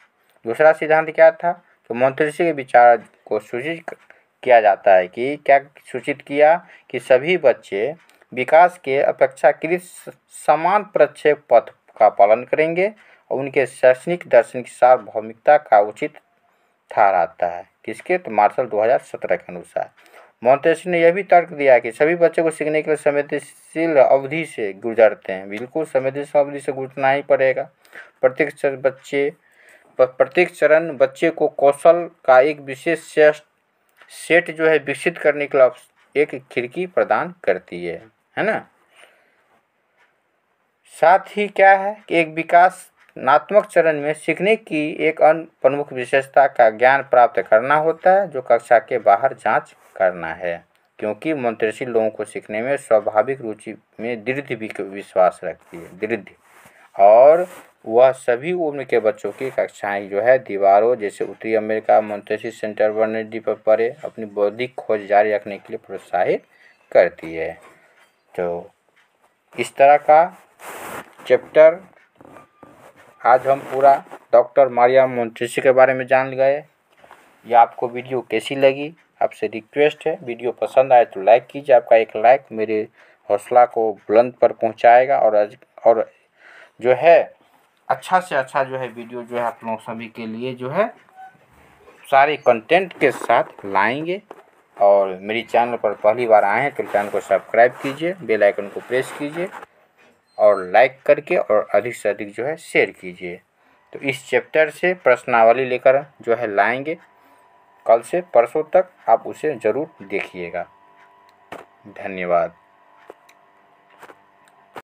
दूसरा सिद्धांत क्या था कि तो मंत्री के विचार को सूचित किया जाता है कि क्या सूचित किया कि सभी बच्चे विकास के अपेक्षाकृत समान प्रक्षेप पथ का पालन करेंगे और उनके शैक्षणिक दर्शन की सार्वभौमिकता का उचित ठहराता है किसके तो मार्शल दो के अनुसार मोन्टेसरी ने यह भी तर्क दिया कि सभी बच्चों को सीखने के लिए संवेदनशील अवधि से गुजरते हैं बिल्कुल संवेदनशील अवधि से गुजरना ही पड़ेगा प्रत्येक बच्चे प्रत्येक चरण बच्चे को कौशल का एक विशेष सेट जो है विकसित करने के लिए एक खिड़की प्रदान करती है है ना साथ ही क्या है कि एक विकास रचनात्मक चरण में सीखने की एक अन्य प्रमुख विशेषता का ज्ञान प्राप्त करना होता है जो कक्षा के बाहर जांच करना है क्योंकि मंत्रशील लोगों को सीखने में स्वाभाविक रुचि में दृढ़ भी विश्वास रखती है दृढ़ और वह सभी उम्र के बच्चों की कक्षाएं जो है दीवारों जैसे उत्तरी अमेरिका मंत्री सेंटर वनडी पर पढ़े अपनी बौद्धिक खोज जारी रखने के लिए प्रोत्साहित करती है तो इस तरह का चैप्टर आज हम पूरा डॉक्टर मारिया मोन्टेसी के बारे में जान गए यह आपको वीडियो कैसी लगी आपसे रिक्वेस्ट है वीडियो पसंद आए तो लाइक कीजिए आपका एक लाइक मेरे हौसला को बुलंद पर पहुंचाएगा और आज और जो है अच्छा से अच्छा जो है वीडियो जो है आप लोग सभी के लिए जो है सारे कंटेंट के साथ लाएंगे और मेरी चैनल पर पहली बार आए हैं तो चैनल को सब्सक्राइब कीजिए बेल आइकन को प्रेस कीजिए और लाइक करके और अधिक से अधिक जो है शेयर कीजिए तो इस चैप्टर से प्रश्नावली लेकर जो है लाएंगे कल से परसों तक आप उसे ज़रूर देखिएगा धन्यवाद